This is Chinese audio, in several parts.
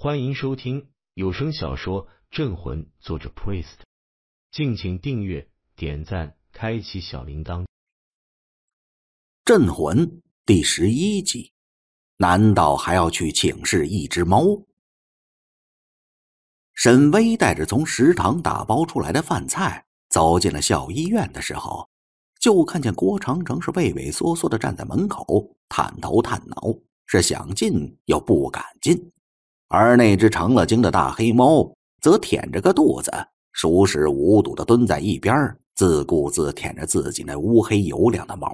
欢迎收听有声小说《镇魂》，作者 Priest。敬请订阅、点赞、开启小铃铛。《镇魂》第十一集，难道还要去请示一只猫？沈巍带着从食堂打包出来的饭菜走进了校医院的时候，就看见郭长城是畏畏缩缩的站在门口，探头探脑，是想进又不敢进。而那只成了精的大黑猫则舔着个肚子，熟视无睹的蹲在一边，自顾自舔着自己那乌黑油亮的毛。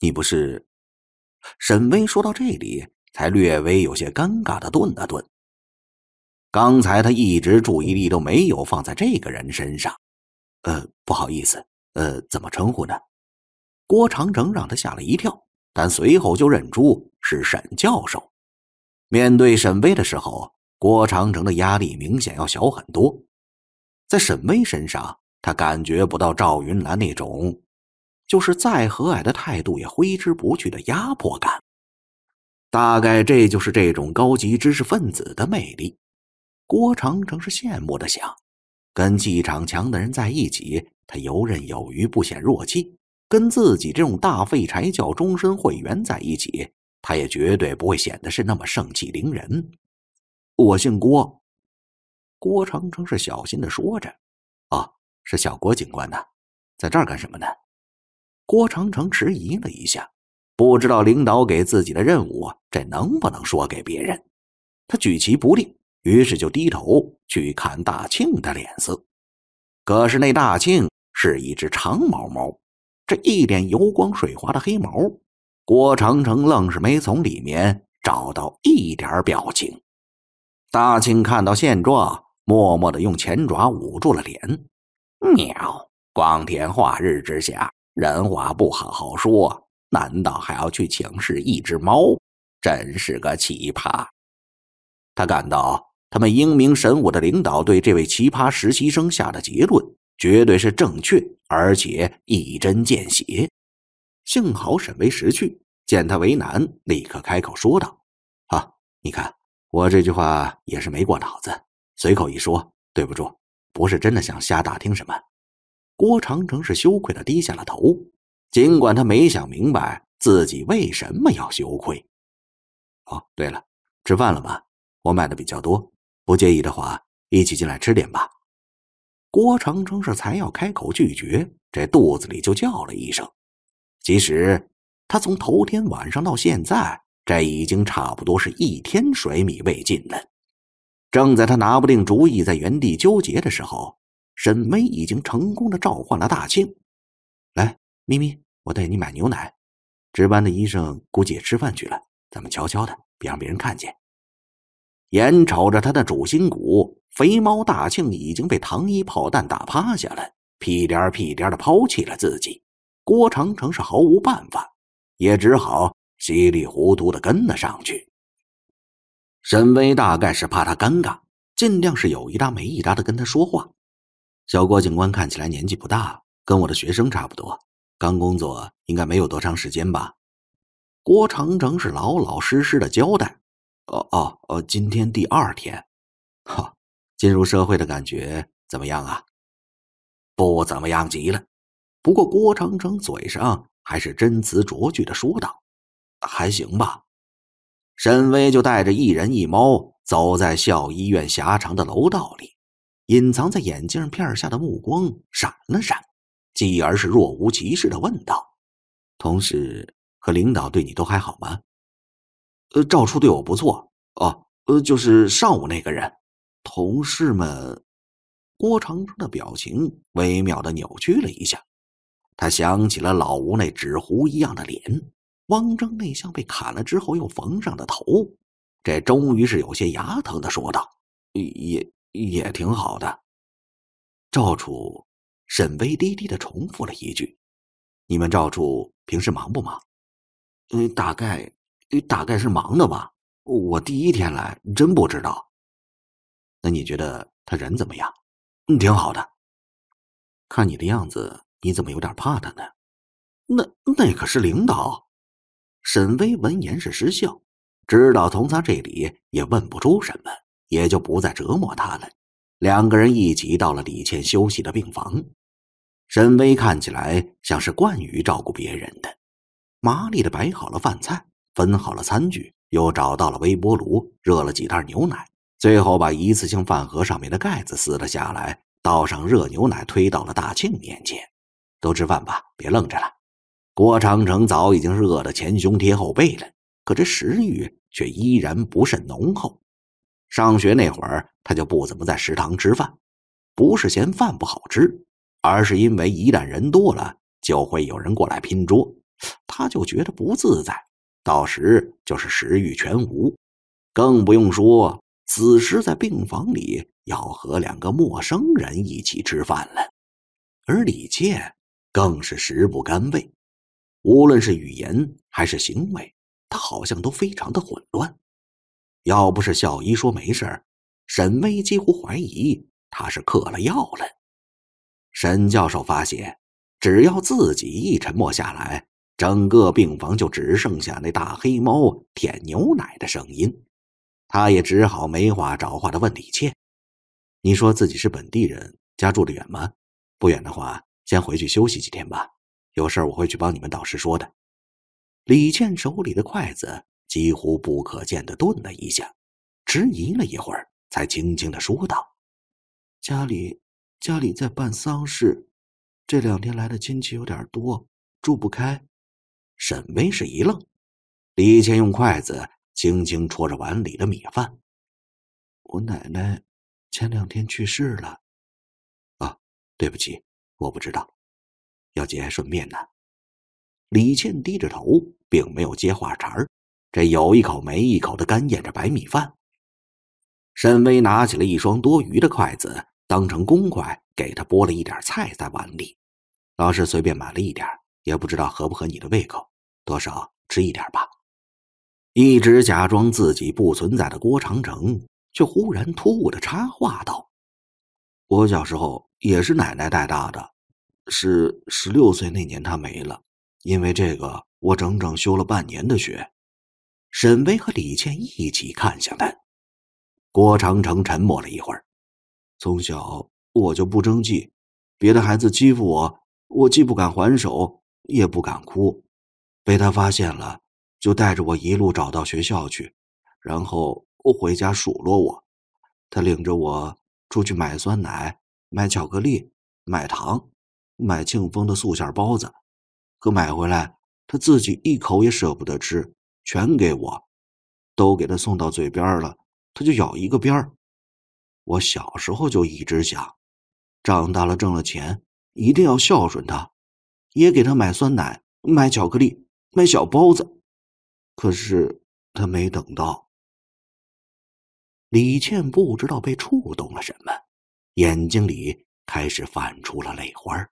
你不是？沈巍说到这里，才略微有些尴尬的顿了顿。刚才他一直注意力都没有放在这个人身上。呃，不好意思，呃，怎么称呼呢？郭长城让他吓了一跳，但随后就认出是沈教授。面对沈巍的时候，郭长城的压力明显要小很多。在沈巍身上，他感觉不到赵云澜那种，就是再和蔼的态度也挥之不去的压迫感。大概这就是这种高级知识分子的魅力。郭长城是羡慕的想，跟气场强的人在一起，他游刃有余，不显弱气；跟自己这种大废柴叫终身会员在一起。他也绝对不会显得是那么盛气凌人。我姓郭，郭长城是小心的说着：“啊，是小郭警官呐，在这儿干什么呢？”郭长城迟疑了一下，不知道领导给自己的任务这能不能说给别人。他举棋不定，于是就低头去看大庆的脸色。可是那大庆是一只长毛猫，这一脸油光水滑的黑毛。郭长城愣是没从里面找到一点表情。大庆看到现状，默默的用前爪捂住了脸。喵！光天化日之下，人话不好好说，难道还要去请示一只猫？真是个奇葩！他感到他们英明神武的领导对这位奇葩实习生下的结论绝对是正确，而且一针见血。幸好沈巍识趣，见他为难，立刻开口说道：“啊，你看我这句话也是没过脑子，随口一说，对不住，不是真的想瞎打听什么。”郭长城是羞愧的低下了头，尽管他没想明白自己为什么要羞愧。哦，对了，吃饭了吗？我买的比较多，不介意的话，一起进来吃点吧。郭长城是才要开口拒绝，这肚子里就叫了一声。其实，他从头天晚上到现在，这已经差不多是一天水米未进了。正在他拿不定主意，在原地纠结的时候，沈巍已经成功的召唤了大庆。来，咪咪，我带你买牛奶。值班的医生估计也吃饭去了，咱们悄悄的，别让别人看见。眼瞅着他的主心骨肥猫大庆已经被糖衣炮弹打趴下了，屁颠儿屁颠儿的抛弃了自己。郭长城是毫无办法，也只好稀里糊涂的跟了上去。沈巍大概是怕他尴尬，尽量是有一搭没一搭的跟他说话。小郭警官看起来年纪不大，跟我的学生差不多，刚工作应该没有多长时间吧？郭长城是老老实实的交代：“哦哦哦，今天第二天，哈，进入社会的感觉怎么样啊？不怎么样，极了。”不过，郭长城嘴上还是真词灼句的说道：“还行吧。”沈巍就带着一人一猫走在校医院狭长的楼道里，隐藏在眼镜片下的目光闪了闪，继而是若无其事的问道：“同事和领导对你都还好吗？”“呃，赵初对我不错。哦，呃，就是上午那个人。”同事们，郭长城的表情微妙的扭曲了一下。他想起了老吴那纸糊一样的脸，汪征那像被砍了之后又缝上的头，这终于是有些牙疼的说道：“也也挺好的。”赵处，沈巍低低的重复了一句：“你们赵处平时忙不忙？”“嗯，大概，大概是忙的吧。我第一天来，真不知道。”“那你觉得他人怎么样？”“嗯，挺好的。”“看你的样子。”你怎么有点怕他呢？那那可是领导。沈巍闻言是失笑，知道从他这里也问不出什么，也就不再折磨他了。两个人一起到了李倩休息的病房。沈巍看起来像是惯于照顾别人的，麻利的摆好了饭菜，分好了餐具，又找到了微波炉，热了几袋牛奶，最后把一次性饭盒上面的盖子撕了下来，倒上热牛奶，推到了大庆面前。都吃饭吧，别愣着了。郭长城早已经是饿得前胸贴后背了，可这食欲却依然不甚浓厚。上学那会儿，他就不怎么在食堂吃饭，不是嫌饭不好吃，而是因为一旦人多了，就会有人过来拼桌，他就觉得不自在，到时就是食欲全无。更不用说此时在病房里要和两个陌生人一起吃饭了，而李健。更是食不甘味，无论是语言还是行为，他好像都非常的混乱。要不是小医说没事儿，沈巍几乎怀疑他是嗑了药了。沈教授发现，只要自己一沉默下来，整个病房就只剩下那大黑猫舔牛奶的声音。他也只好没话找话的问李倩：“你说自己是本地人，家住得远吗？不远的话。”先回去休息几天吧，有事儿我会去帮你们导师说的。李倩手里的筷子几乎不可见的顿了一下，迟疑了一会儿，才轻轻的说道：“家里，家里在办丧事，这两天来的亲戚有点多，住不开。”沈威是一愣，李倩用筷子轻轻戳着碗里的米饭：“我奶奶前两天去世了，啊，对不起。”我不知道，要节哀顺变呢。李倩低着头，并没有接话茬儿，这有一口没一口的干咽着白米饭。沈巍拿起了一双多余的筷子，当成公筷给他拨了一点菜在碗里，老是随便买了一点也不知道合不合你的胃口，多少吃一点吧。一直假装自己不存在的郭长城，却忽然突兀的插话道。我小时候也是奶奶带大的，是十六岁那年她没了。因为这个，我整整休了半年的学。沈巍和李倩一起看向他，郭长城沉默了一会儿。从小我就不争气，别的孩子欺负我，我既不敢还手，也不敢哭。被他发现了，就带着我一路找到学校去，然后回家数落我。他领着我。出去买酸奶，买巧克力，买糖，买庆丰的素馅包子，可买回来他自己一口也舍不得吃，全给我，都给他送到嘴边了，他就咬一个边儿。我小时候就一直想，长大了挣了钱，一定要孝顺他，也给他买酸奶，买巧克力，买小包子，可是他没等到。李倩不知道被触动了什么，眼睛里开始泛出了泪花。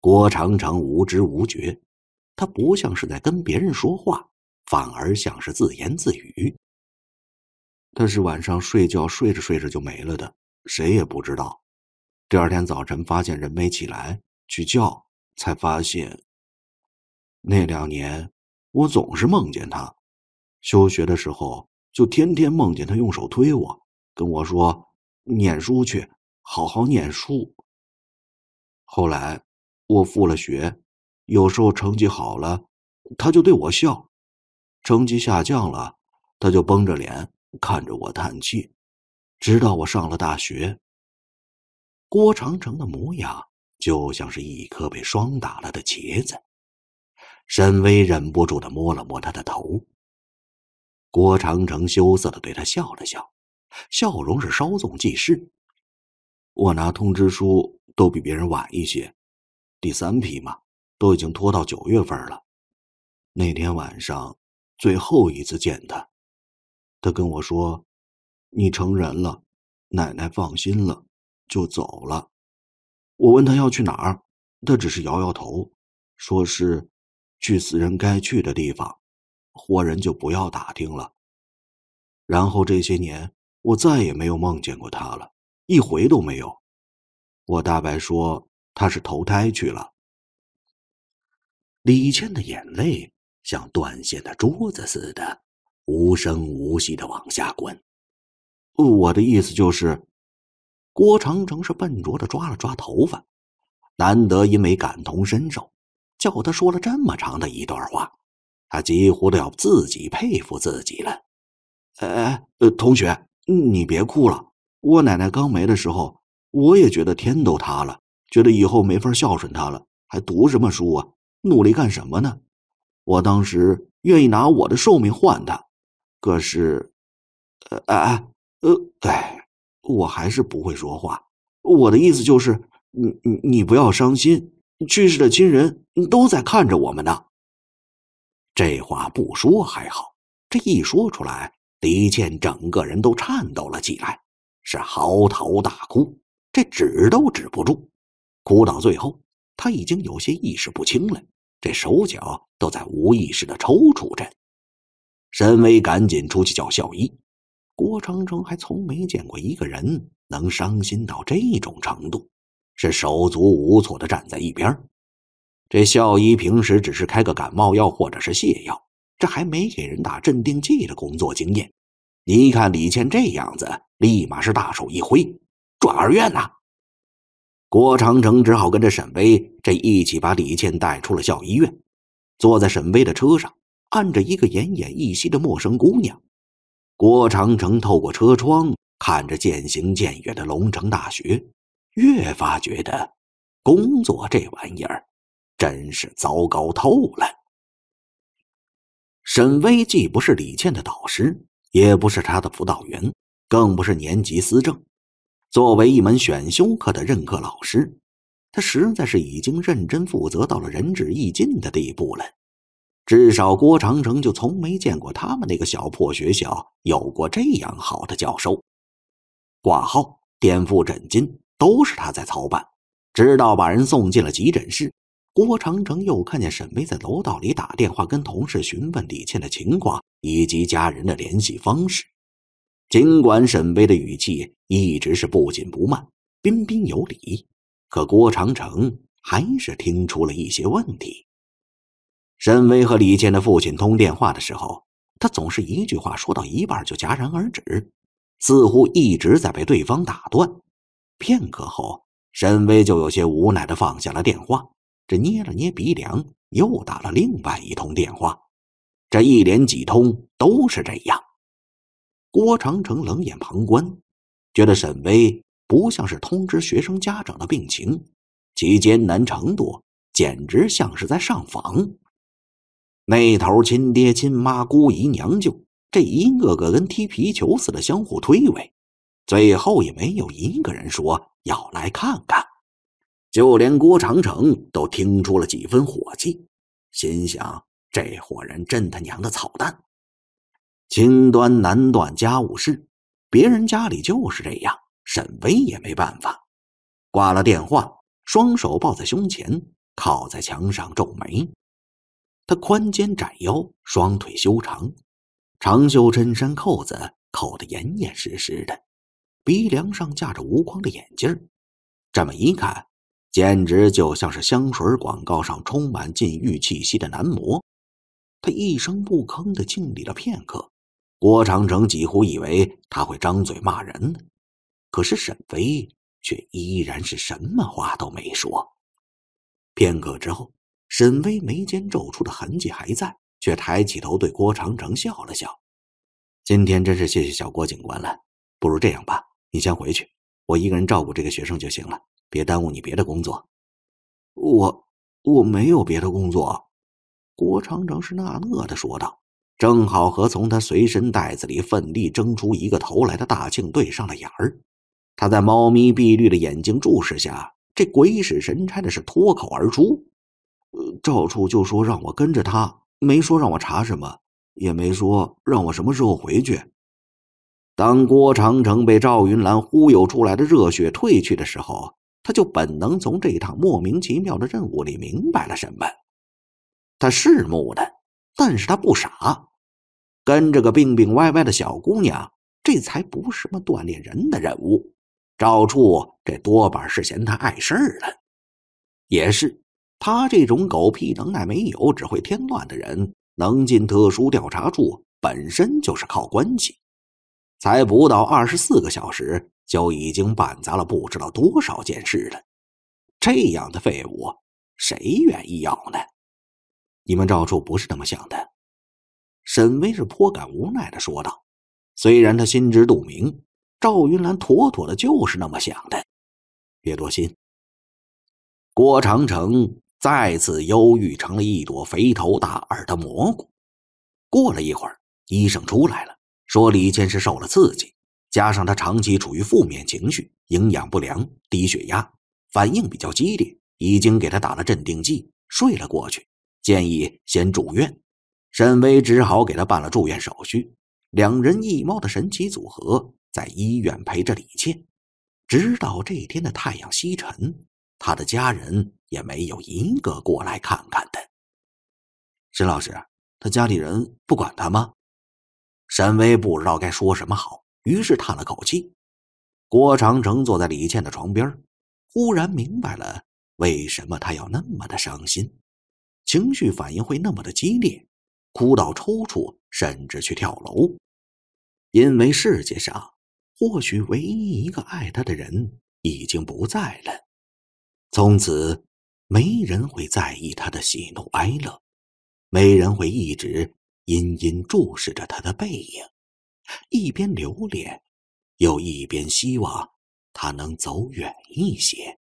郭常常无知无觉，他不像是在跟别人说话，反而像是自言自语。他是晚上睡觉睡着睡着就没了的，谁也不知道。第二天早晨发现人没起来，去叫才发现。那两年我总是梦见他，休学的时候。就天天梦见他用手推我，跟我说：“念书去，好好念书。”后来，我复了学，有时候成绩好了，他就对我笑；成绩下降了，他就绷着脸看着我叹气。直到我上了大学，郭长城的模样就像是一颗被霜打了的茄子。沈巍忍不住的摸了摸他的头。郭长城羞涩的对他笑了笑，笑容是稍纵即逝。我拿通知书都比别人晚一些，第三批嘛，都已经拖到九月份了。那天晚上，最后一次见他，他跟我说：“你成人了，奶奶放心了，就走了。”我问他要去哪儿，他只是摇摇头，说是去死人该去的地方。活人就不要打听了。然后这些年，我再也没有梦见过他了，一回都没有。我大白说他是投胎去了。李倩的眼泪像断线的珠子似的，无声无息的往下滚。我的意思就是，郭长城是笨拙的抓了抓头发，难得因为感同身受，叫他说了这么长的一段话。他几乎都要自己佩服自己了。哎哎，同学，你别哭了。我奶奶刚没的时候，我也觉得天都塌了，觉得以后没法孝顺她了，还读什么书啊？努力干什么呢？我当时愿意拿我的寿命换她。可是，哎哎，呃，对，我还是不会说话。我的意思就是，你你你不要伤心，去世的亲人都在看着我们呢。这话不说还好，这一说出来，李健整个人都颤抖了起来，是嚎啕大哭，这止都止不住，哭到最后，他已经有些意识不清了，这手脚都在无意识的抽搐着。沈威赶紧出去叫校医，郭长程还从没见过一个人能伤心到这种程度，是手足无措的站在一边这校医平时只是开个感冒药或者是泻药，这还没给人打镇定剂的工作经验。你一看李倩这样子，立马是大手一挥，转二院呐！郭长城只好跟着沈巍这一起把李倩带出了校医院，坐在沈巍的车上，按着一个奄奄一息的陌生姑娘。郭长城透过车窗看着渐行渐远的龙城大学，越发觉得，工作这玩意儿。真是糟糕透了。沈巍既不是李倩的导师，也不是她的辅导员，更不是年级思政。作为一门选修课的任课老师，他实在是已经认真负责到了仁至义尽的地步了。至少郭长城就从没见过他们那个小破学校有过这样好的教授。挂号、垫付诊金都是他在操办，直到把人送进了急诊室。郭长城又看见沈巍在楼道里打电话，跟同事询问李倩的情况以及家人的联系方式。尽管沈巍的语气一直是不紧不慢、彬彬有礼，可郭长城还是听出了一些问题。沈巍和李倩的父亲通电话的时候，他总是一句话说到一半就戛然而止，似乎一直在被对方打断。片刻后，沈巍就有些无奈的放下了电话。这捏了捏鼻梁，又打了另外一通电话，这一连几通都是这样。郭长城冷眼旁观，觉得沈巍不像是通知学生家长的病情，其艰难程度简直像是在上访。那头亲爹亲妈、姑姨娘舅，这一个个跟踢皮球似的相互推诿，最后也没有一个人说要来看看。就连郭长城都听出了几分火气，心想：“这伙人真他娘的操蛋！”青端难断家务事，别人家里就是这样，沈巍也没办法。挂了电话，双手抱在胸前，靠在墙上皱眉。他宽肩窄腰，双腿修长，长袖衬衫扣子扣得严严实实的，鼻梁上架着无框的眼镜这么一看。简直就像是香水广告上充满禁欲气息的男模，他一声不吭的静立了片刻。郭长城几乎以为他会张嘴骂人呢，可是沈巍却依然是什么话都没说。片刻之后，沈巍眉间皱出的痕迹还在，却抬起头对郭长城笑了笑：“今天真是谢谢小郭警官了。不如这样吧，你先回去，我一个人照顾这个学生就行了。”别耽误你别的工作，我我没有别的工作。郭长城是纳讷的说道，正好和从他随身袋子里奋力挣出一个头来的大庆对上了眼儿。他在猫咪碧绿的眼睛注视下，这鬼使神差的是脱口而出：“赵处就说让我跟着他，没说让我查什么，也没说让我什么时候回去。”当郭长城被赵云兰忽悠出来的热血褪去的时候。他就本能从这一趟莫名其妙的任务里明白了什么。他是木的，但是他不傻。跟着个病病歪歪的小姑娘，这才不是什么锻炼人的任务。赵处这多半是嫌他碍事儿了。也是，他这种狗屁能耐没有，只会添乱的人，能进特殊调查处本身就是靠关系。才不到二十四个小时。就已经办砸了不知道多少件事了，这样的废物谁愿意要呢？你们赵处不是这么想的？沈巍是颇感无奈的说道。虽然他心知肚明，赵云兰妥妥的就是那么想的，别多心。郭长城再次忧郁成了一朵肥头大耳的蘑菇。过了一会儿，医生出来了，说李谦是受了刺激。加上他长期处于负面情绪，营养不良，低血压，反应比较激烈，已经给他打了镇定剂，睡了过去。建议先住院，沈巍只好给他办了住院手续。两人一猫的神奇组合在医院陪着李倩，直到这天的太阳西沉，他的家人也没有一个过来看看的。沈老师，他家里人不管他吗？沈巍不知道该说什么好。于是叹了口气，郭长城坐在李倩的床边忽然明白了为什么他要那么的伤心，情绪反应会那么的激烈，哭到抽搐，甚至去跳楼。因为世界上或许唯一一个爱他的人已经不在了，从此没人会在意他的喜怒哀乐，没人会一直殷殷注视着他的背影。一边留恋，又一边希望他能走远一些。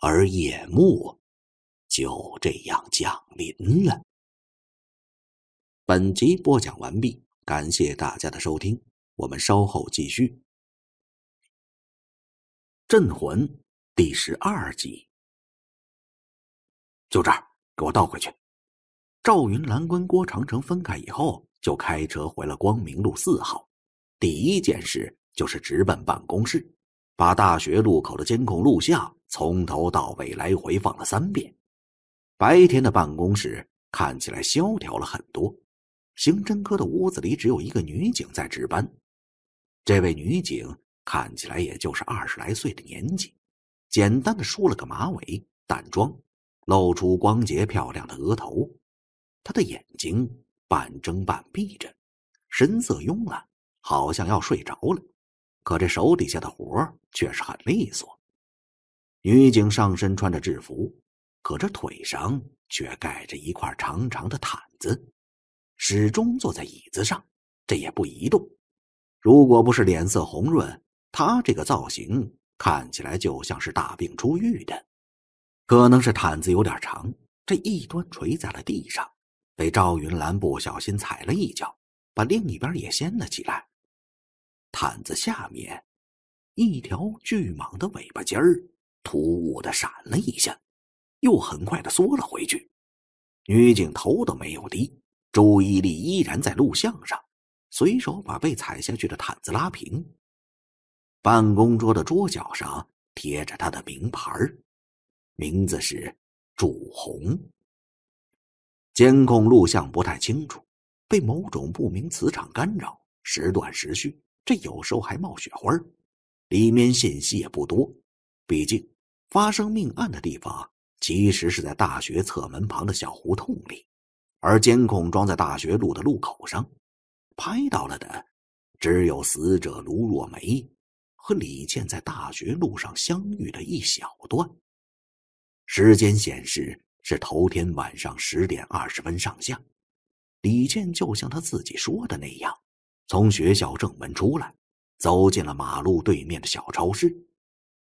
而夜幕就这样降临了。本集播讲完毕，感谢大家的收听，我们稍后继续。《镇魂》第十二集。就这儿，给我倒回去。赵云、蓝关、郭长城分开以后。就开车回了光明路四号，第一件事就是直奔办公室，把大学路口的监控录像从头到尾来回放了三遍。白天的办公室看起来萧条了很多，刑侦科的屋子里只有一个女警在值班。这位女警看起来也就是二十来岁的年纪，简单的梳了个马尾，淡妆，露出光洁漂亮的额头，她的眼睛。半睁半闭着，神色慵懒，好像要睡着了。可这手底下的活却是很利索。女警上身穿着制服，可这腿上却盖着一块长长的毯子，始终坐在椅子上，这也不移动。如果不是脸色红润，她这个造型看起来就像是大病初愈的。可能是毯子有点长，这一端垂在了地上。被赵云兰不小心踩了一脚，把另一边也掀了起来。毯子下面，一条巨蟒的尾巴尖儿突兀的闪了一下，又很快的缩了回去。女警头都没有低，注意力依然在录像上，随手把被踩下去的毯子拉平。办公桌的桌角上贴着他的名牌名字是朱红。监控录像不太清楚，被某种不明磁场干扰，时断时续。这有时候还冒雪花里面信息也不多。毕竟，发生命案的地方其实是在大学侧门旁的小胡同里，而监控装在大学路的路口上，拍到了的只有死者卢若梅和李健在大学路上相遇的一小段。时间显示。是头天晚上十点二十分上下，李健就像他自己说的那样，从学校正门出来，走进了马路对面的小超市。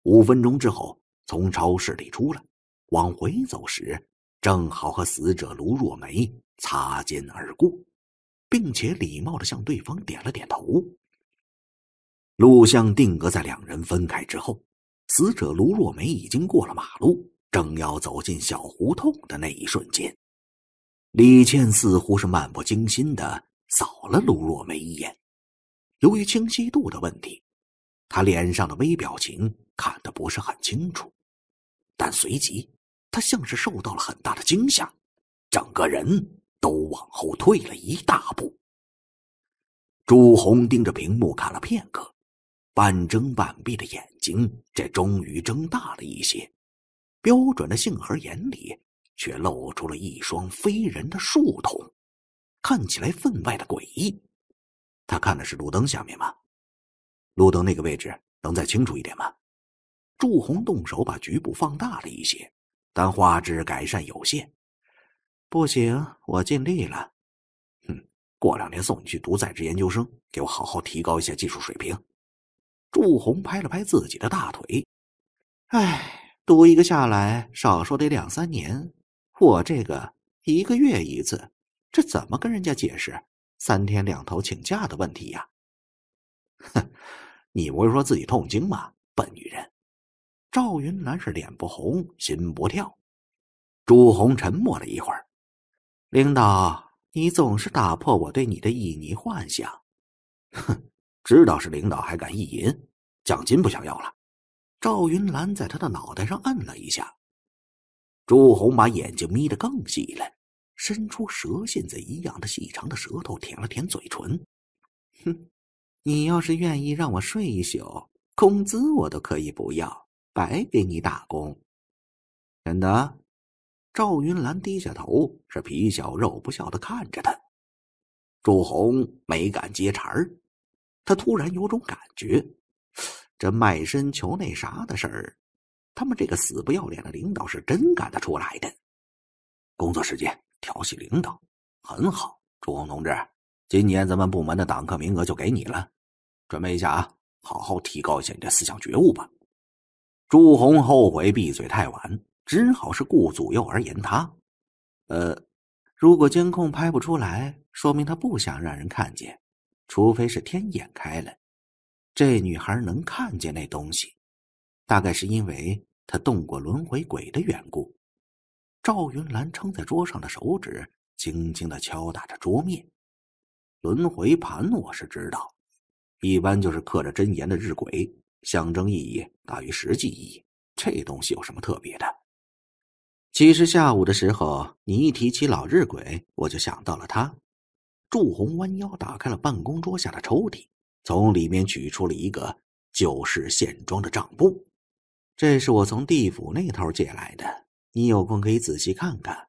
五分钟之后，从超市里出来，往回走时，正好和死者卢若梅擦肩而过，并且礼貌的向对方点了点头。录像定格在两人分开之后，死者卢若梅已经过了马路。正要走进小胡同的那一瞬间，李倩似乎是漫不经心的扫了卢若梅一眼。由于清晰度的问题，她脸上的微表情看得不是很清楚。但随即，她像是受到了很大的惊吓，整个人都往后退了一大步。朱红盯着屏幕看了片刻，半睁半闭的眼睛，这终于睁大了一些。标准的杏核眼里，却露出了一双非人的竖瞳，看起来分外的诡异。他看的是路灯下面吗？路灯那个位置能再清楚一点吗？祝红动手把局部放大了一些，但画质改善有限。不行，我尽力了。哼，过两天送你去读在职研究生，给我好好提高一下技术水平。祝红拍了拍自己的大腿，唉。读一个下来，少说得两三年。我这个一个月一次，这怎么跟人家解释三天两头请假的问题呀？哼，你不是说自己痛经吗？笨女人！赵云南是脸不红心不跳。朱红沉默了一会儿：“领导，你总是打破我对你的旖旎幻想。”哼，知道是领导还敢意淫？奖金不想要了？赵云兰在他的脑袋上摁了一下，朱红把眼睛眯得更细了，伸出蛇信子一样的细长的舌头舔了舔嘴唇。哼，你要是愿意让我睡一宿，工资我都可以不要，白给你打工。真的？赵云兰低下头，是皮笑肉不笑的看着他。朱红没敢接茬儿，他突然有种感觉。这卖身求那啥的事儿，他们这个死不要脸的领导是真干得出来的。工作时间调戏领导，很好。朱红同志，今年咱们部门的党课名额就给你了，准备一下啊，好好提高一下你的思想觉悟吧。朱红后悔闭嘴太晚，只好是顾左右而言他。呃，如果监控拍不出来，说明他不想让人看见，除非是天眼开了。这女孩能看见那东西，大概是因为她动过轮回鬼的缘故。赵云兰撑在桌上的手指，轻轻的敲打着桌面。轮回盘，我是知道，一般就是刻着真言的日晷，象征意义大于实际意义。这东西有什么特别的？其实下午的时候，你一提起老日晷，我就想到了他。祝红弯腰打开了办公桌下的抽屉。从里面取出了一个旧式线装的账簿，这是我从地府那头借来的。你有空可以仔细看看。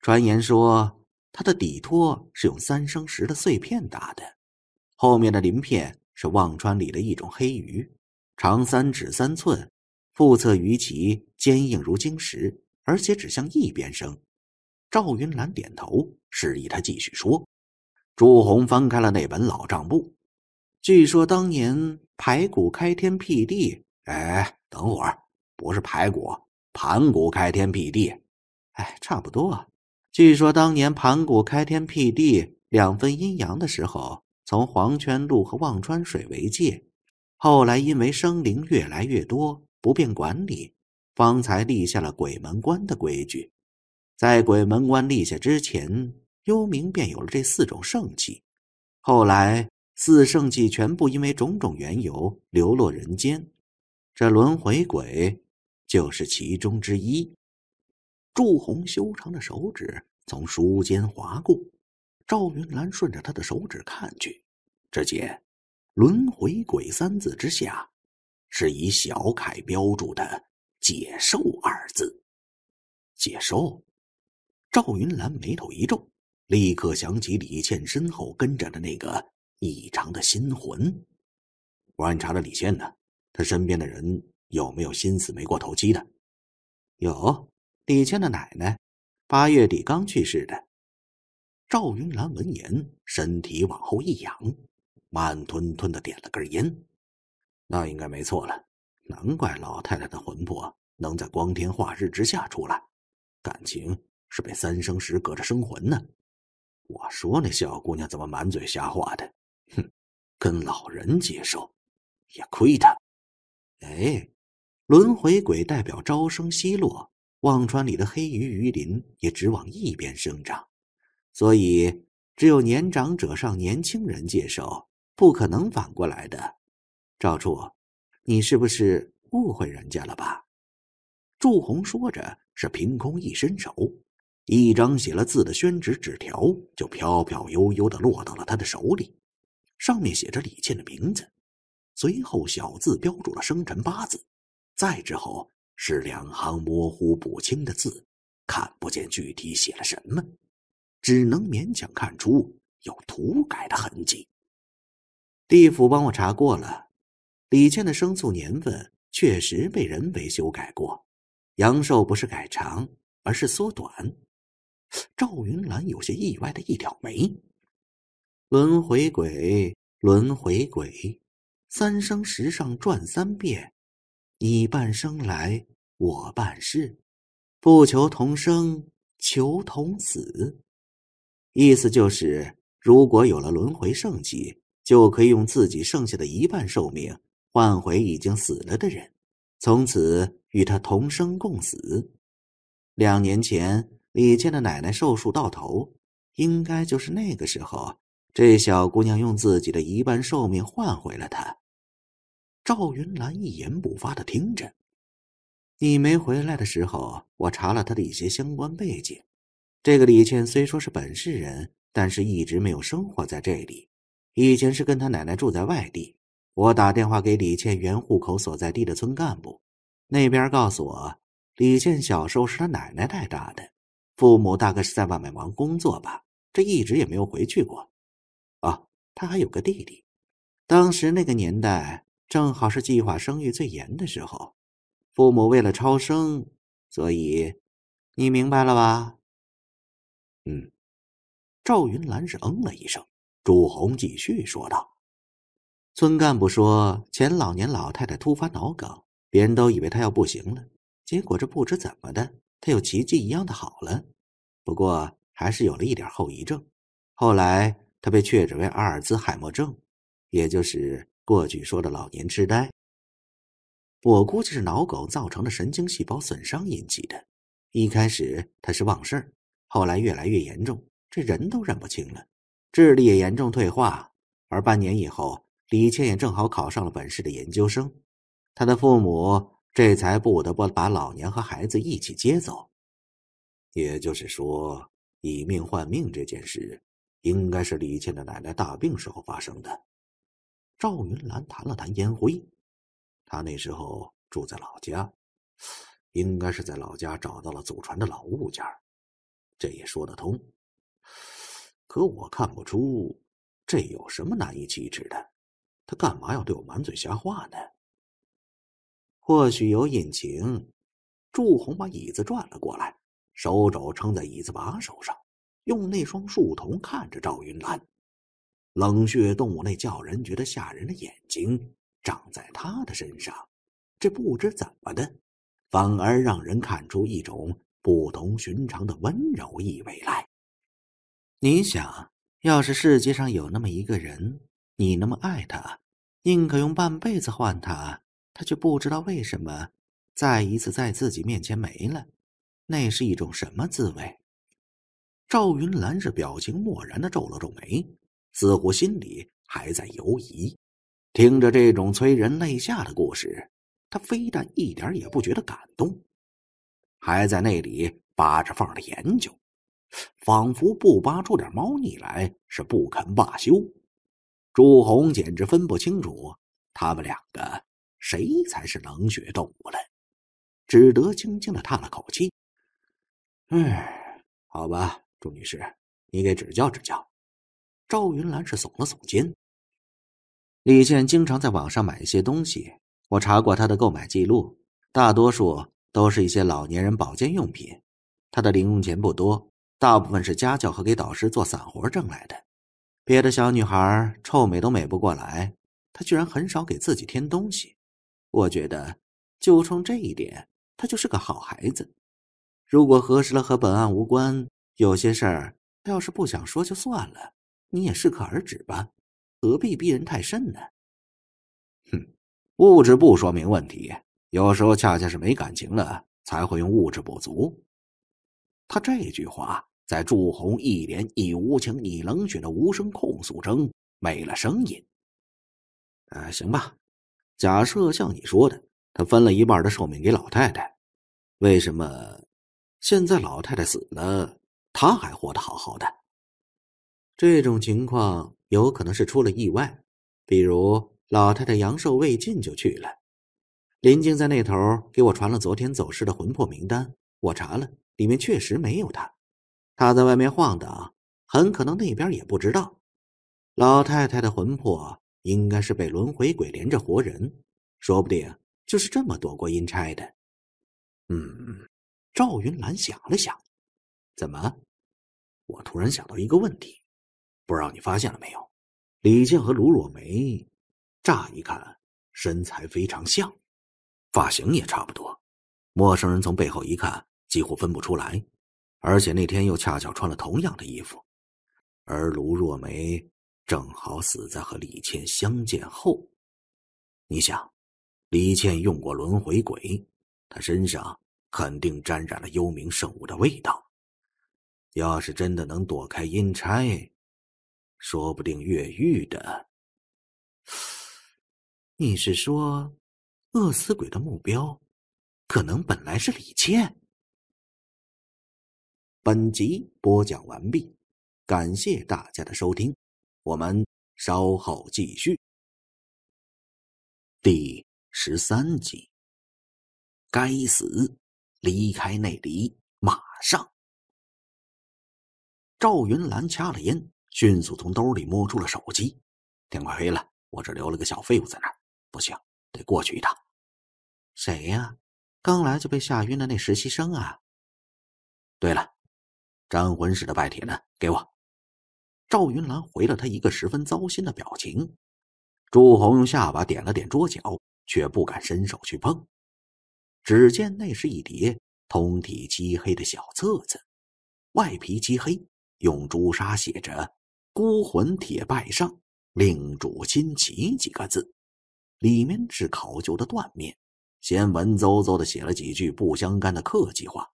传言说，它的底托是用三生石的碎片打的，后面的鳞片是忘川里的一种黑鱼，长三指三寸，腹侧鱼鳍坚硬如晶石，而且只向一边生。赵云兰点头，示意他继续说。朱红翻开了那本老账簿。据说当年盘古开天辟地，哎，等会儿，不是排骨，盘古开天辟地，哎，差不多。据说当年盘古开天辟地，两分阴阳的时候，从黄泉路和忘川水为界。后来因为生灵越来越多，不便管理，方才立下了鬼门关的规矩。在鬼门关立下之前，幽冥便有了这四种圣器。后来。四圣器全部因为种种缘由流落人间，这轮回鬼就是其中之一。祝红修长的手指从书间划过，赵云兰顺着他的手指看去，只见“轮回鬼”三字之下，是以小楷标注的“解兽”二字。解兽，赵云兰眉头一皱，立刻想起李倩身后跟着的那个。异常的心魂，我让你查查李倩呢，她身边的人有没有心思没过头期的？有，李倩的奶奶，八月底刚去世的。赵云兰闻言，身体往后一仰，慢吞吞的点了根烟。那应该没错了，难怪老太太的魂魄能在光天化日之下出来，感情是被三生石隔着生魂呢。我说那小姑娘怎么满嘴瞎话的？哼，跟老人接受，也亏他。哎，轮回鬼代表朝生夕落，忘川里的黑鱼鱼鳞也只往一边生长，所以只有年长者上年轻人接受，不可能反过来的。赵柱，你是不是误会人家了吧？祝红说着，是凭空一伸手，一张写了字的宣纸纸条就飘飘悠悠的落到了他的手里。上面写着李倩的名字，随后小字标注了生辰八字，再之后是两行模糊不清的字，看不见具体写了什么，只能勉强看出有涂改的痕迹。地府帮我查过了，李倩的生卒年份确实被人为修改过，阳寿不是改长，而是缩短。赵云兰有些意外的一挑眉。轮回鬼，轮回鬼，三生石上转三遍，你半生来，我半世，不求同生，求同死。意思就是，如果有了轮回圣迹，就可以用自己剩下的一半寿命换回已经死了的人，从此与他同生共死。两年前，李倩的奶奶寿数到头，应该就是那个时候。这小姑娘用自己的一半寿命换回了他。赵云兰一言不发的听着。你没回来的时候，我查了他的一些相关背景。这个李倩虽说是本市人，但是一直没有生活在这里。以前是跟他奶奶住在外地。我打电话给李倩原户口所在地的村干部，那边告诉我，李倩小时候是她奶奶带大的，父母大概是在外面忙工作吧，这一直也没有回去过。哦，他还有个弟弟，当时那个年代正好是计划生育最严的时候，父母为了超生，所以，你明白了吧？嗯，赵云兰是嗯了一声。朱红继续说道：“村干部说，前老年老太太突发脑梗，别人都以为她要不行了，结果这不知怎么的，她又奇迹一样的好了，不过还是有了一点后遗症。后来。”他被确诊为阿尔兹海默症，也就是过去说的老年痴呆。我估计是脑梗造成的神经细胞损伤引起的。一开始他是忘事儿，后来越来越严重，这人都认不清了，智力也严重退化。而半年以后，李倩也正好考上了本市的研究生，他的父母这才不得不把老娘和孩子一起接走。也就是说，以命换命这件事。应该是李倩的奶奶大病时候发生的。赵云兰弹了弹烟灰，他那时候住在老家，应该是在老家找到了祖传的老物件儿，这也说得通。可我看不出这有什么难以启齿的，他干嘛要对我满嘴瞎话呢？或许有隐情。祝红把椅子转了过来，手肘撑在椅子把手上。用那双竖瞳看着赵云澜，冷血动物那叫人觉得吓人的眼睛长在他的身上，这不知怎么的，反而让人看出一种不同寻常的温柔意味来。你想要是世界上有那么一个人，你那么爱他，宁可用半辈子换他，他却不知道为什么再一次在自己面前没了，那是一种什么滋味？赵云兰是表情漠然的皱了皱眉，似乎心里还在犹疑。听着这种催人泪下的故事，他非但一点也不觉得感动，还在那里扒着缝的研究，仿佛不扒出点猫腻来是不肯罢休。祝红简直分不清楚他们两个谁才是冷血动物了，只得轻轻的叹了口气：“哎，好吧。”朱女士，你给指教指教。赵云兰是耸了耸肩。李健经常在网上买一些东西，我查过他的购买记录，大多数都是一些老年人保健用品。他的零用钱不多，大部分是家教和给导师做散活挣来的。别的小女孩臭美都美不过来，她居然很少给自己添东西。我觉得，就冲这一点，他就是个好孩子。如果核实了和本案无关。有些事儿，他要是不想说就算了，你也适可而止吧，何必逼人太甚呢？哼，物质不说明问题，有时候恰恰是没感情了，才会用物质补足。他这句话，在祝红一脸以无情、以冷血的无声控诉中没了声音。啊，行吧，假设像你说的，他分了一半的寿命给老太太，为什么现在老太太死了？他还活得好好的，这种情况有可能是出了意外，比如老太太阳寿未尽就去了。林静在那头给我传了昨天走失的魂魄名单，我查了，里面确实没有他。他在外面晃荡，很可能那边也不知道。老太太的魂魄应该是被轮回鬼连着活人，说不定就是这么躲过阴差的。嗯，赵云兰想了想，怎么？我突然想到一个问题，不知道你发现了没有？李倩和卢若梅，乍一看身材非常像，发型也差不多，陌生人从背后一看几乎分不出来，而且那天又恰巧穿了同样的衣服。而卢若梅正好死在和李倩相见后。你想，李倩用过轮回鬼，她身上肯定沾染了幽冥圣物的味道。要是真的能躲开阴差，说不定越狱的。你是说，饿死鬼的目标可能本来是李倩？本集播讲完毕，感谢大家的收听，我们稍后继续。第十三集。该死，离开那里，马上。赵云兰掐了烟，迅速从兜里摸出了手机。天快黑了，我只留了个小废物在那儿，不行，得过去一趟。谁呀？刚来就被吓晕的那实习生啊？对了，张魂使的拜帖呢？给我。赵云兰回了他一个十分糟心的表情。朱红用下巴点了点桌角，却不敢伸手去碰。只见那是一叠通体漆黑的小册子，外皮漆黑。用朱砂写着“孤魂铁拜上，令主亲奇”几个字，里面是考究的断面，先文绉绉的写了几句不相干的客气话，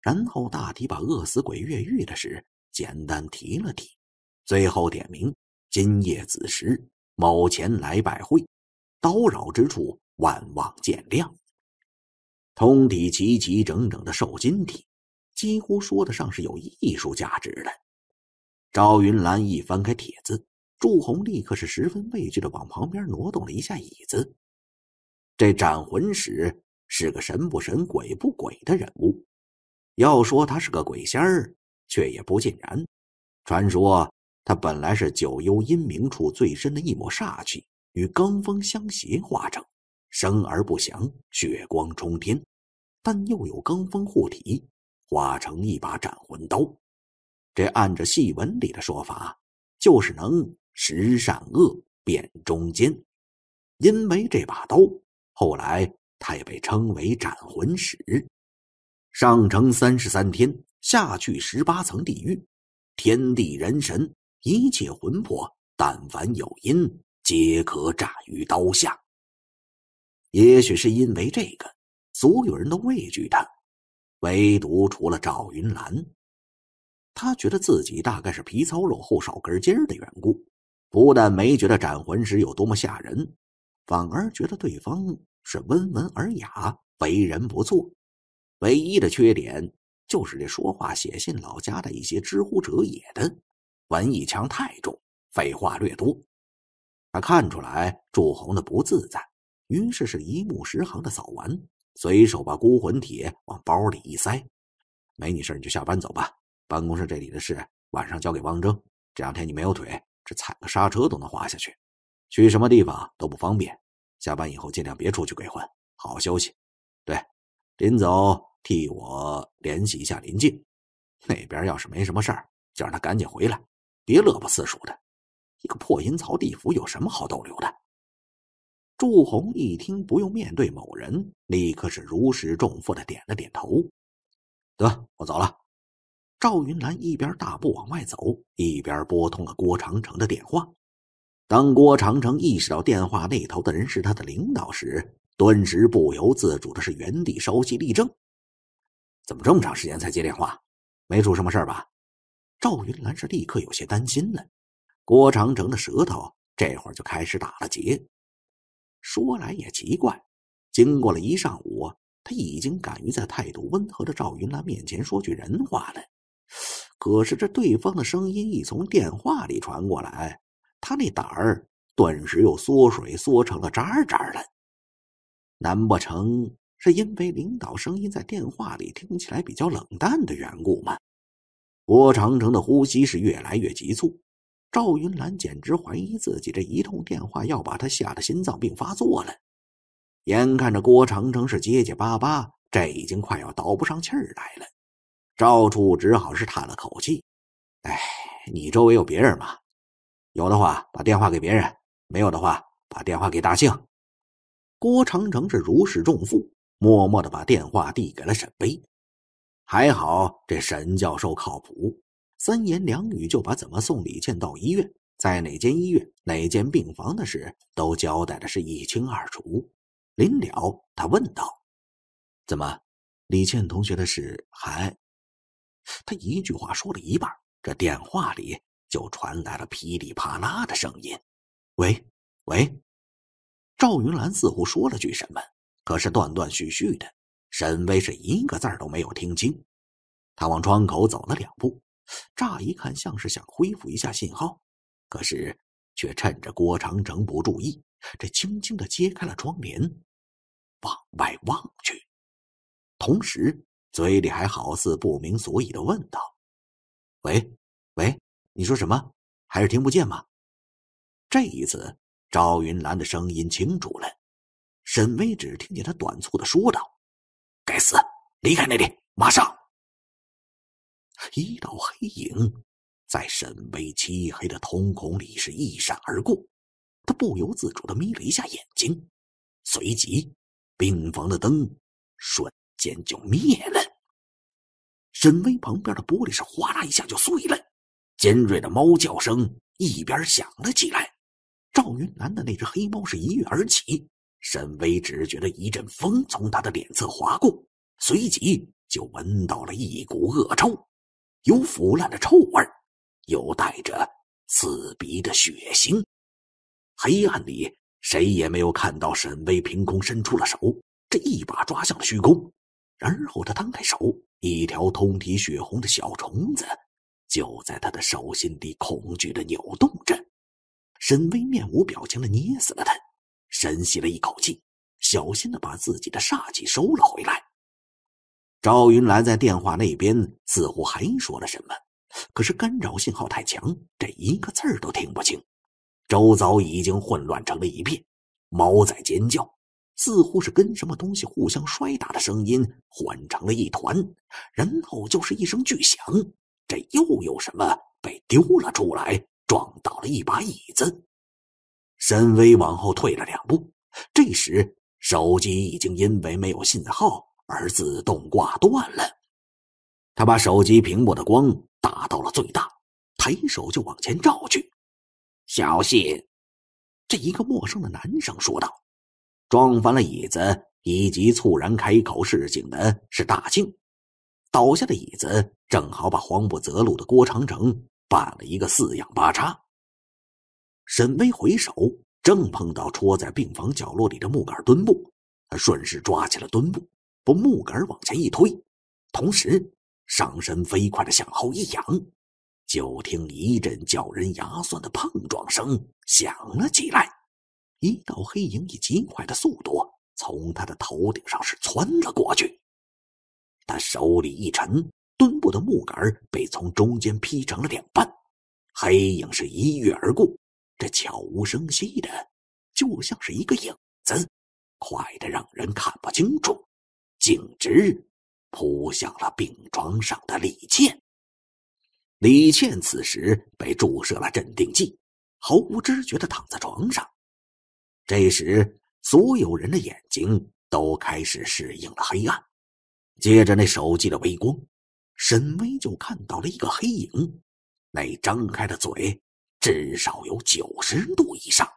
然后大体把饿死鬼越狱的事简单提了提，最后点名：今夜子时某前来拜会，叨扰之处万望见谅。通体齐齐整整的瘦金体，几乎说得上是有艺术价值的。赵云兰一翻开帖子，祝红立刻是十分畏惧的，往旁边挪动了一下椅子。这斩魂使是个神不神、鬼不鬼的人物，要说他是个鬼仙儿，却也不尽然。传说他本来是九幽阴冥处最深的一抹煞气，与罡风相携化成，生而不祥，血光冲天，但又有罡风护体，化成一把斩魂刀。这按着戏文里的说法，就是能识善恶、辨忠奸。因为这把刀，后来他也被称为斩魂使。上承三十三天，下去十八层地狱，天地人神，一切魂魄，但凡有因，皆可斩于刀下。也许是因为这个，所有人都畏惧他，唯独除了赵云澜。他觉得自己大概是皮糙肉厚、少根筋的缘故，不但没觉得斩魂石有多么吓人，反而觉得对方是温文尔雅、为人不错。唯一的缺点就是这说话、写信老的一些“知乎者也”的文艺腔太重，废话略多。他看出来祝红的不自在，于是是一目十行的扫完，随手把孤魂帖往包里一塞：“没你事，你就下班走吧。”办公室这里的事，晚上交给汪征。这两天你没有腿，这踩个刹车都能滑下去，去什么地方都不方便。下班以后尽量别出去鬼混，好好休息。对，临走替我联系一下林静，那边要是没什么事儿，就让他赶紧回来，别乐不思蜀的。一个破阴曹地府有什么好逗留的？祝红一听不用面对某人，立刻是如释重负的点了点头。得，我走了。赵云兰一边大步往外走，一边拨通了郭长城的电话。当郭长城意识到电话那头的人是他的领导时，顿时不由自主的是原地稍息立正。怎么这么长时间才接电话？没出什么事吧？赵云兰是立刻有些担心了。郭长城的舌头这会儿就开始打了结。说来也奇怪，经过了一上午，他已经敢于在态度温和的赵云兰面前说句人话了。可是，这对方的声音一从电话里传过来，他那胆儿顿时又缩水，缩成了渣渣了。难不成是因为领导声音在电话里听起来比较冷淡的缘故吗？郭长城的呼吸是越来越急促，赵云兰简直怀疑自己这一通电话要把他吓得心脏病发作了。眼看着郭长城是结结巴巴，这已经快要倒不上气儿来了。赵处只好是叹了口气：“哎，你周围有别人吗？有的话把电话给别人，没有的话把电话给大庆。”郭长城是如释重负，默默的把电话递给了沈巍。还好这沈教授靠谱，三言两语就把怎么送李倩到医院，在哪间医院、哪间病房的事都交代的是一清二楚。临了，他问道：“怎么，李倩同学的事还？”他一句话说了一半，这电话里就传来了噼里啪啦的声音。喂，喂，赵云兰似乎说了句什么，可是断断续续的，沈巍是一个字都没有听清。他往窗口走了两步，乍一看像是想恢复一下信号，可是却趁着郭长城不注意，这轻轻的揭开了窗帘，往外望去，同时。嘴里还好似不明所以的问道：“喂，喂，你说什么？还是听不见吗？”这一次，赵云兰的声音清楚了。沈巍只听见他短促的说道：“该死，离开那里，马上！”一道黑影在沈巍漆黑的瞳孔里是一闪而过，他不由自主的眯了一下眼睛，随即，病房的灯，瞬。间就灭了。沈巍旁边的玻璃是哗啦一下就碎了，尖锐的猫叫声一边响了起来。赵云南的那只黑猫是一跃而起，沈巍只觉得一阵风从他的脸侧划过，随即就闻到了一股恶臭，有腐烂的臭味，有带着刺鼻的血腥。黑暗里谁也没有看到，沈巍凭空伸出了手，这一把抓向了虚空。然后他摊开手，一条通体血红的小虫子就在他的手心里恐惧的扭动着。沈巍面无表情的捏死了它，深吸了一口气，小心的把自己的煞气收了回来。赵云兰在电话那边似乎还说了什么，可是干扰信号太强，这一个字儿都听不清。周遭已经混乱成了一片，猫在尖叫。似乎是跟什么东西互相摔打的声音混成了一团，然后就是一声巨响，这又有什么被丢了出来，撞倒了一把椅子。申威往后退了两步，这时手机已经因为没有信号而自动挂断了。他把手机屏幕的光打到了最大，抬手就往前照去。小心！这一个陌生的男生说道。撞翻了椅子，以及猝然开口示警的是大庆。倒下的椅子正好把慌不择路的郭长城绊了一个四仰八叉。沈巍回首，正碰到戳在病房角落里的木杆墩布，他顺势抓起了墩布，把木杆往前一推，同时上身飞快地向后一仰，就听一阵叫人牙酸的碰撞声响了起来。一道黑影以极快的速度从他的头顶上是窜了过去，他手里一沉，墩布的木杆被从中间劈成了两半。黑影是一跃而过，这悄无声息的，就像是一个影子，快的让人看不清楚，径直扑向了病床上的李倩。李倩此时被注射了镇定剂，毫无知觉的躺在床上。这时，所有人的眼睛都开始适应了黑暗，借着那手机的微光，沈巍就看到了一个黑影，那张开的嘴至少有九十度以上，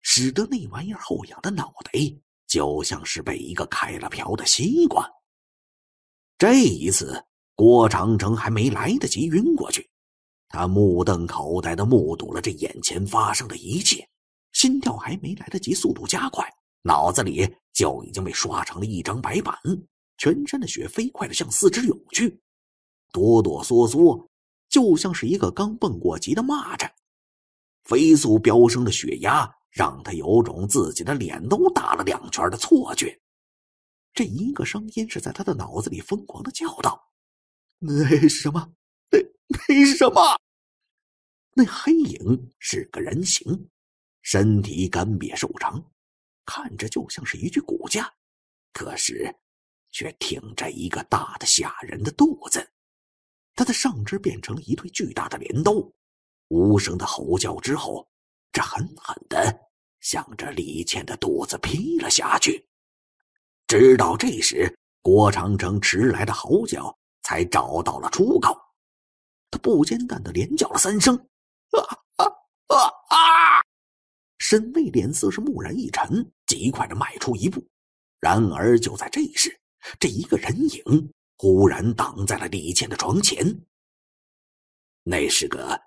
使得那玩意儿后仰的脑袋就像是被一个开了瓢的西瓜。这一次，郭长城还没来得及晕过去，他目瞪口呆的目睹了这眼前发生的一切。心跳还没来得及速度加快，脑子里就已经被刷成了一张白板，全身的血飞快的向四肢涌去，哆哆嗦嗦，就像是一个刚蹦过级的蚂蚱。飞速飙升的血压让他有种自己的脸都大了两圈的错觉。这一个声音是在他的脑子里疯狂的叫道：“那什么？那 那什么？那黑影是个人形。”身体干瘪瘦长，看着就像是一具骨架，可是，却挺着一个大的吓人的肚子。他的上肢变成了一对巨大的镰刀，无声的吼叫之后，这狠狠的向着李倩的肚子劈了下去。直到这时，郭长城迟来的嚎叫才找到了出口，他不间断的连叫了三声：“啊啊啊啊！”沈卫脸色是蓦然一沉，极快的迈出一步。然而就在这时，这一个人影忽然挡在了李健的床前。那是个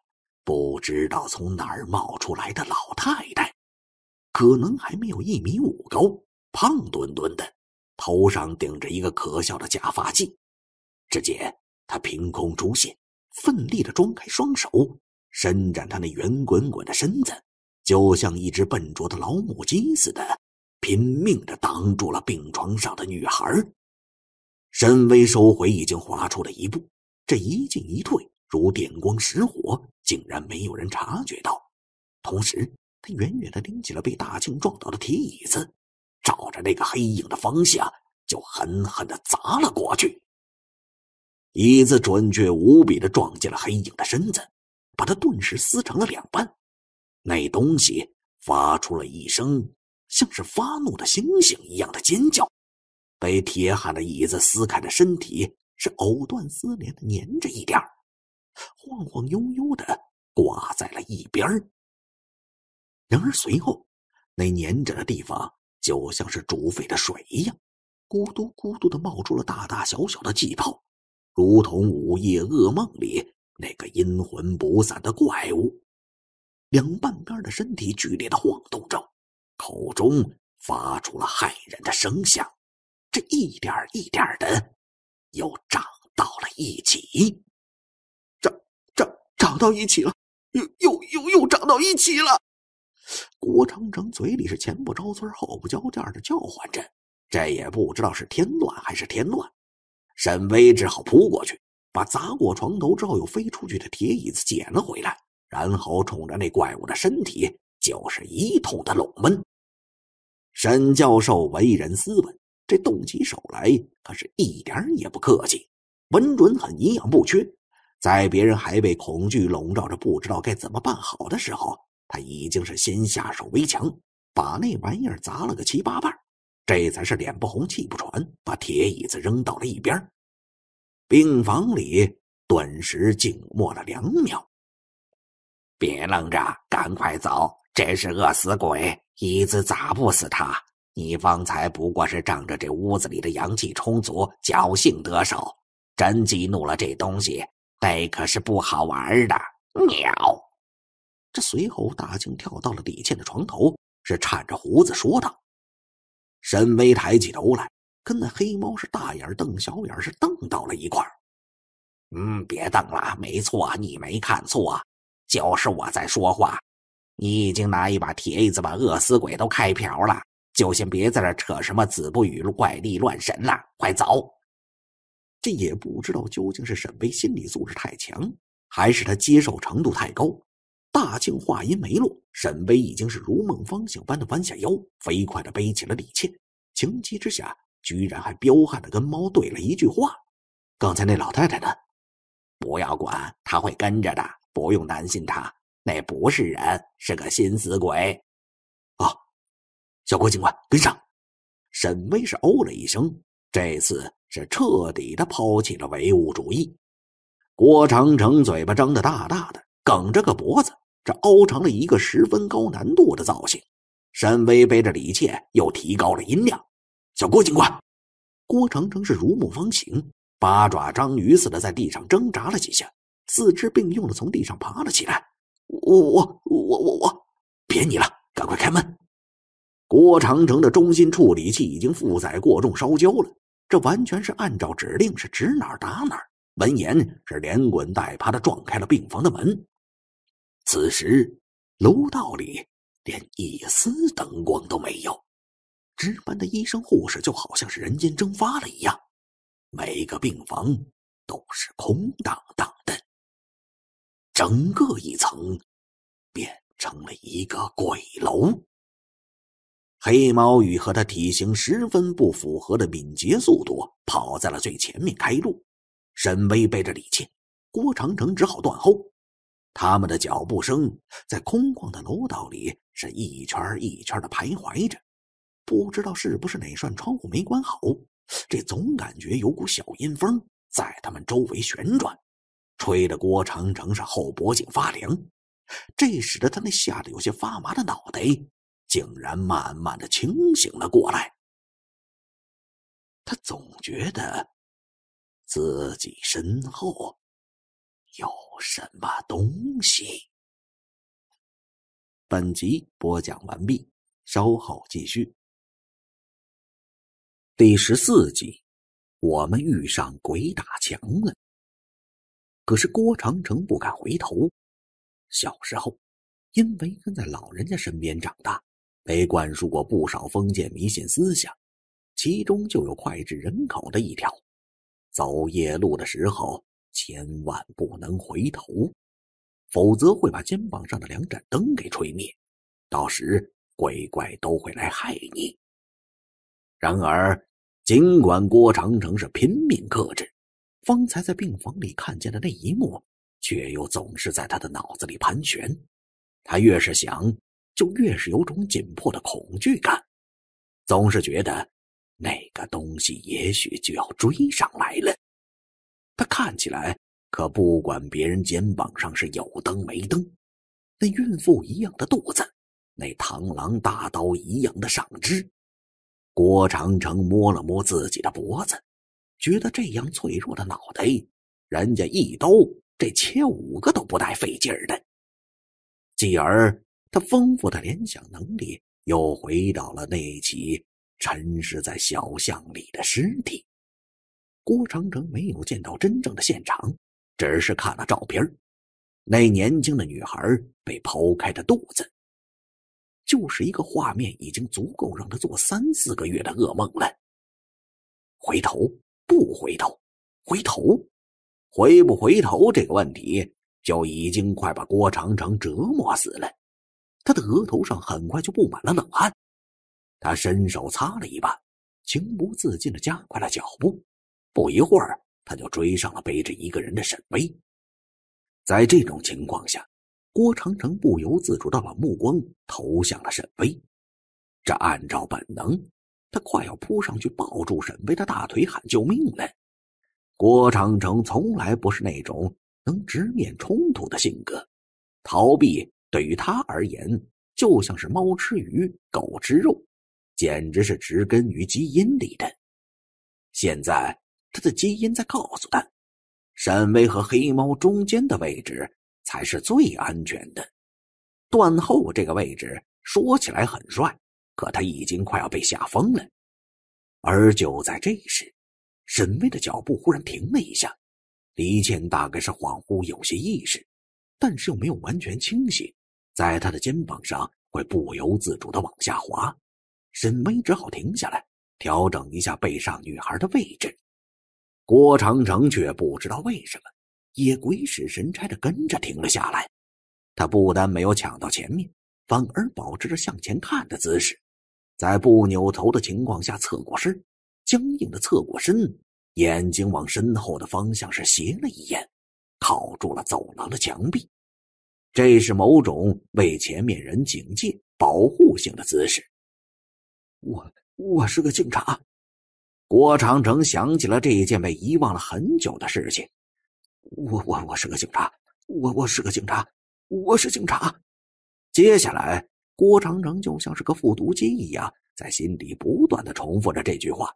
不知道从哪儿冒出来的老太太，可能还没有一米五高，胖墩墩的，头上顶着一个可笑的假发髻。只见她凭空出现，奋力的张开双手，伸展她那圆滚滚的身子。就像一只笨拙的老母鸡似的，拼命地挡住了病床上的女孩。沈巍收回已经滑出了一步，这一进一退如电光石火，竟然没有人察觉到。同时，他远远地拎起了被大庆撞倒的铁椅子，照着那个黑影的方向就狠狠地砸了过去。椅子准确无比地撞进了黑影的身子，把他顿时撕成了两半。那东西发出了一声像是发怒的猩猩一样的尖叫，被铁汉的椅子撕开的身体是藕断丝连的粘着一点晃晃悠悠的挂在了一边然而随后，那粘着的地方就像是煮沸的水一样，咕嘟咕嘟的冒出了大大小小的气泡，如同午夜噩梦里那个阴魂不散的怪物。两半边的身体剧烈的晃动着，口中发出了骇人的声响。这一点一点的，又长到了一起，长长长到一起了，又又又又长到一起了。郭长城嘴里是前不着村后不着店的叫唤着，这也不知道是添乱还是添乱。沈巍只好扑过去，把砸过床头之后又飞出去的铁椅子捡了回来。然后冲着那怪物的身体就是一通的冷闷。沈教授为人斯文，这动起手来可是一点也不客气，稳准狠，营养不缺。在别人还被恐惧笼罩着，不知道该怎么办好的时候，他已经是先下手为强，把那玩意儿砸了个七八瓣这才是脸不红气不喘，把铁椅子扔到了一边。病房里顿时静默了两秒。别愣着，赶快走！真是饿死鬼，椅子砸不死他。你方才不过是仗着这屋子里的阳气充足，侥幸得手。真激怒了这东西，那可是不好玩的。喵！这随后，大青跳到了李倩的床头，是颤着胡子说道：“神威，抬起头来，跟那黑猫是大眼瞪小眼，是瞪到了一块儿。”嗯，别瞪了，没错，你没看错。就是我在说话，你已经拿一把铁椅子把饿死鬼都开瓢了，就先别在这扯什么子不语怪力乱神了，快走！这也不知道究竟是沈巍心理素质太强，还是他接受程度太高。大庆话音没落，沈巍已经是如梦方醒般的弯下腰，飞快的背起了李倩。情急之下，居然还彪悍的跟猫对了一句话：“刚才那老太太呢？不要管，他会跟着的。”不用担心他，那不是人，是个心死鬼。啊，小郭警官跟上。沈巍是哦了一声，这次是彻底的抛弃了唯物主义。郭长城嘴巴张得大大的，梗着个脖子，这凹成了一个十分高难度的造型。沈巍背着李倩，又提高了音量：“小郭警官。”郭长城是如沐方醒，八爪章鱼似的在地上挣扎了几下。四肢并用的从地上爬了起来，我我我我我，别你了，赶快开门！郭长城的中心处理器已经负载过重烧焦了，这完全是按照指令是指哪打哪。闻言是连滚带爬的撞开了病房的门。此时楼道里连一丝灯光都没有，值班的医生护士就好像是人间蒸发了一样，每个病房都是空荡荡的。整个一层变成了一个鬼楼。黑猫与和他体型十分不符合的敏捷速度跑在了最前面开路，沈巍背着李倩，郭长城只好断后。他们的脚步声在空旷的楼道里是一圈一圈的徘徊着，不知道是不是哪扇窗户没关好，这总感觉有股小阴风在他们周围旋转。吹得郭长城是后脖颈发凉，这使得他那吓得有些发麻的脑袋，竟然慢慢的清醒了过来。他总觉得，自己身后，有什么东西。本集播讲完毕，稍后继续。第十四集，我们遇上鬼打墙了。可是郭长城不敢回头。小时候，因为跟在老人家身边长大，被灌输过不少封建迷信思想，其中就有脍炙人口的一条：走夜路的时候千万不能回头，否则会把肩膀上的两盏灯给吹灭，到时鬼怪都会来害你。然而，尽管郭长城是拼命克制。方才在病房里看见的那一幕，却又总是在他的脑子里盘旋。他越是想，就越是有种紧迫的恐惧感，总是觉得那个东西也许就要追上来了。他看起来可不管别人肩膀上是有灯没灯，那孕妇一样的肚子，那螳螂大刀一样的上肢。郭长城摸了摸自己的脖子。觉得这样脆弱的脑袋，人家一刀这切五个都不带费劲儿的。继而，他丰富的联想能力又回到了那起沉尸在小巷里的尸体。郭长城没有见到真正的现场，只是看了照片那年轻的女孩被剖开的肚子，就是一个画面，已经足够让他做三四个月的噩梦了。回头。不回头，回头，回不回头这个问题，就已经快把郭长城折磨死了。他的额头上很快就布满了冷汗，他伸手擦了一把，情不自禁的加快了脚步。不一会儿，他就追上了背着一个人的沈巍。在这种情况下，郭长城不由自主的把目光投向了沈巍。这按照本能。他快要扑上去抱住沈巍的大腿喊救命了。郭长城从来不是那种能直面冲突的性格，逃避对于他而言就像是猫吃鱼，狗吃肉，简直是植根于基因里的。现在他的基因在告诉他，沈巍和黑猫中间的位置才是最安全的，断后这个位置说起来很帅。可他已经快要被吓疯了，而就在这时，沈巍的脚步忽然停了一下。李倩大概是恍惚有些意识，但是又没有完全清醒，在他的肩膀上会不由自主的往下滑。沈巍只好停下来，调整一下背上女孩的位置。郭长城却不知道为什么，也鬼使神差的跟着停了下来。他不单没有抢到前面。反而保持着向前看的姿势，在不扭头的情况下侧过身，僵硬的侧过身，眼睛往身后的方向是斜了一眼，靠住了走廊的墙壁。这是某种为前面人警戒、保护性的姿势。我我是个警察。郭长城想起了这一件被遗忘了很久的事情。我我我是个警察。我我是个警察。我是警察。接下来，郭长城就像是个复读机一样，在心里不断的重复着这句话，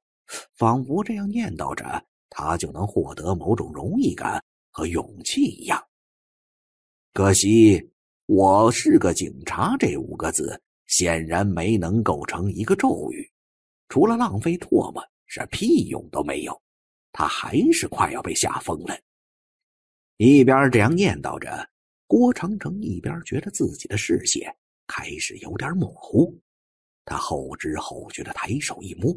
仿佛这样念叨着，他就能获得某种荣誉感和勇气一样。可惜，“我是个警察”这五个字显然没能构成一个咒语，除了浪费唾沫，是屁用都没有。他还是快要被吓疯了，一边这样念叨着。郭长城一边觉得自己的视线开始有点模糊，他后知后觉的抬手一摸，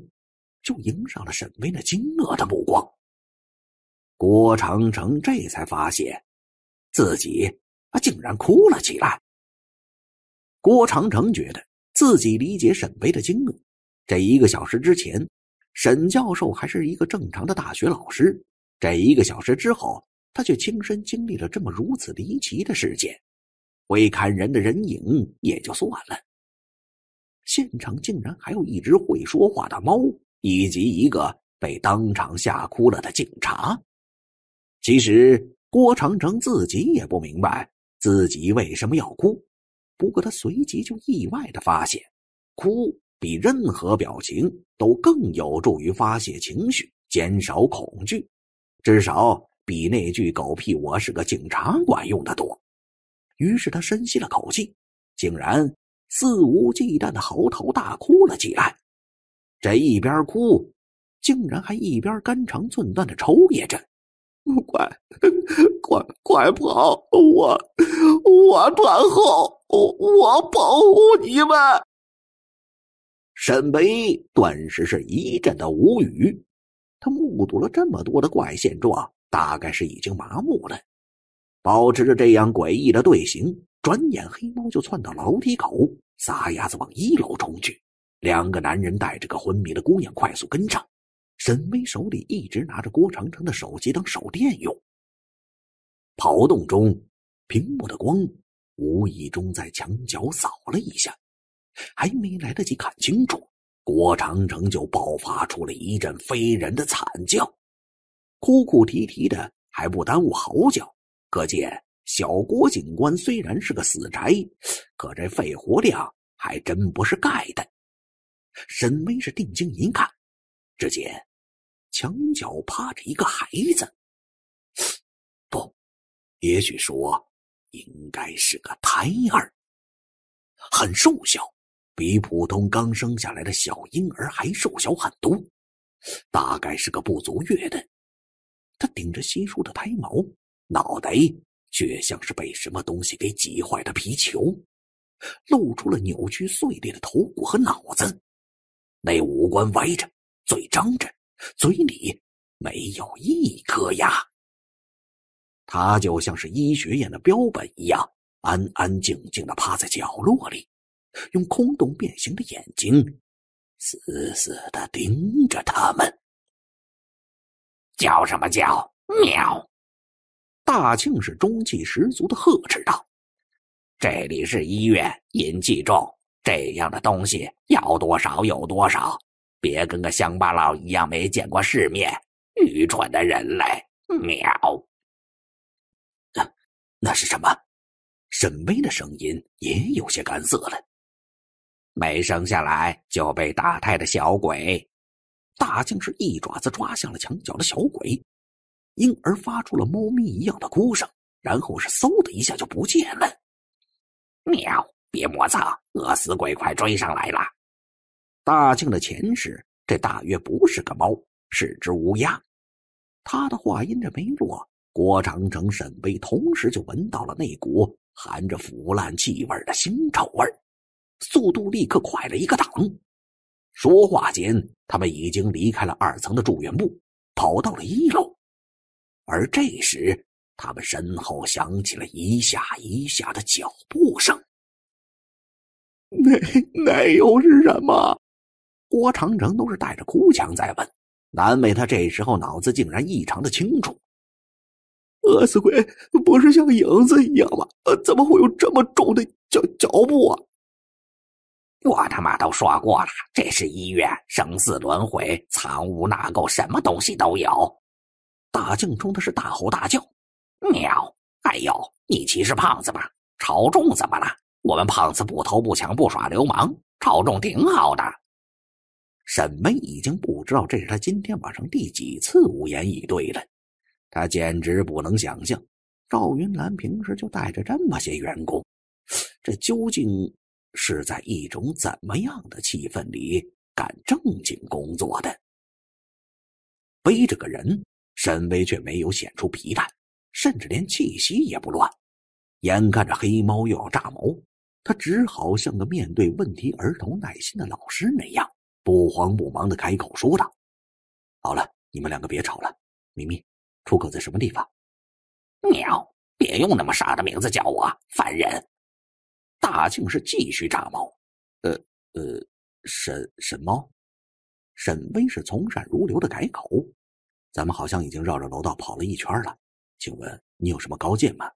就迎上了沈巍那惊愕的目光。郭长城这才发现自己啊，竟然哭了起来。郭长城觉得自己理解沈巍的惊愕。这一个小时之前，沈教授还是一个正常的大学老师；这一个小时之后，他却亲身经历了这么如此离奇的事件，会砍人的人影也就算了，现场竟然还有一只会说话的猫，以及一个被当场吓哭了的警察。其实郭长城自己也不明白自己为什么要哭，不过他随即就意外的发现，哭比任何表情都更有助于发泄情绪，减少恐惧，至少。比那句狗屁我是个警察管用的多。于是他深吸了口气，竟然肆无忌惮的嚎啕大哭了起来。这一边哭，竟然还一边肝肠寸断的抽噎着：“快快快跑！我我断后，我我保护你们。”沈梅顿时是一阵的无语。他目睹了这么多的怪现状。大概是已经麻木了，保持着这样诡异的队形。转眼，黑猫就窜到楼梯口，撒丫子往一楼冲去。两个男人带着个昏迷的姑娘快速跟上。沈巍手里一直拿着郭长城的手机当手电用，跑动中屏幕的光无意中在墙角扫了一下，还没来得及看清楚，郭长城就爆发出了一阵非人的惨叫。哭哭啼啼的还不耽误嚎叫，可见小郭警官虽然是个死宅，可这肺活量还真不是盖的。沈巍是定睛一看，只见墙角趴着一个孩子，不，也许说应该是个胎儿，很瘦小，比普通刚生下来的小婴儿还瘦小很多，大概是个不足月的。他顶着稀疏的胎毛，脑袋却像是被什么东西给挤坏的皮球，露出了扭曲碎裂的头骨和脑子。那五官歪着，嘴张着，嘴里没有一颗牙。他就像是医学院的标本一样，安安静静的趴在角落里，用空洞变形的眼睛，死死的盯着他们。叫什么叫？喵！大庆是中气十足的呵斥道：“这里是医院，阴气重，这样的东西要多少有多少，别跟个乡巴佬一样没见过世面，愚蠢的人类。”喵！那那是什么？沈巍的声音也有些干涩了。没生下来就被打胎的小鬼。大靖是一爪子抓向了墙角的小鬼，婴儿发出了猫咪一样的哭声，然后是嗖的一下就不见了。喵！别磨蹭，饿死鬼快追上来了！大庆的前世，这大约不是个猫，是只乌鸦。他的话音这没落，郭长城、沈威同时就闻到了那股含着腐烂气味的腥臭味速度立刻快了一个档。说话间，他们已经离开了二层的住院部，跑到了一楼。而这时，他们身后响起了一下一下的脚步声。那那又是什么？郭长城都是带着哭腔在问，难为他这时候脑子竟然异常的清楚。饿死鬼不是像影子一样吗？怎么会有这么重的脚步啊？我他妈都说过了，这是医院，生死轮回，藏污纳垢，什么东西都有。大镜中的是大吼大叫，喵！还有，你歧视胖子吗？朝中怎么了？我们胖子不偷不抢不耍流氓，朝中挺好的。沈梅已经不知道这是他今天晚上第几次无言以对了，他简直不能想象赵云兰平时就带着这么些员工，这究竟……是在一种怎么样的气氛里干正经工作的？背着个人，沈威却没有显出疲态，甚至连气息也不乱。眼看着黑猫又要炸毛，他只好像个面对问题儿童耐心的老师那样，不慌不忙的开口说道：“好了，你们两个别吵了。咪咪，出口在什么地方？”“喵，别用那么傻的名字叫我，烦人。”大庆是继续炸毛，呃呃，沈沈猫，沈巍是从善如流的改口。咱们好像已经绕着楼道跑了一圈了，请问你有什么高见吗？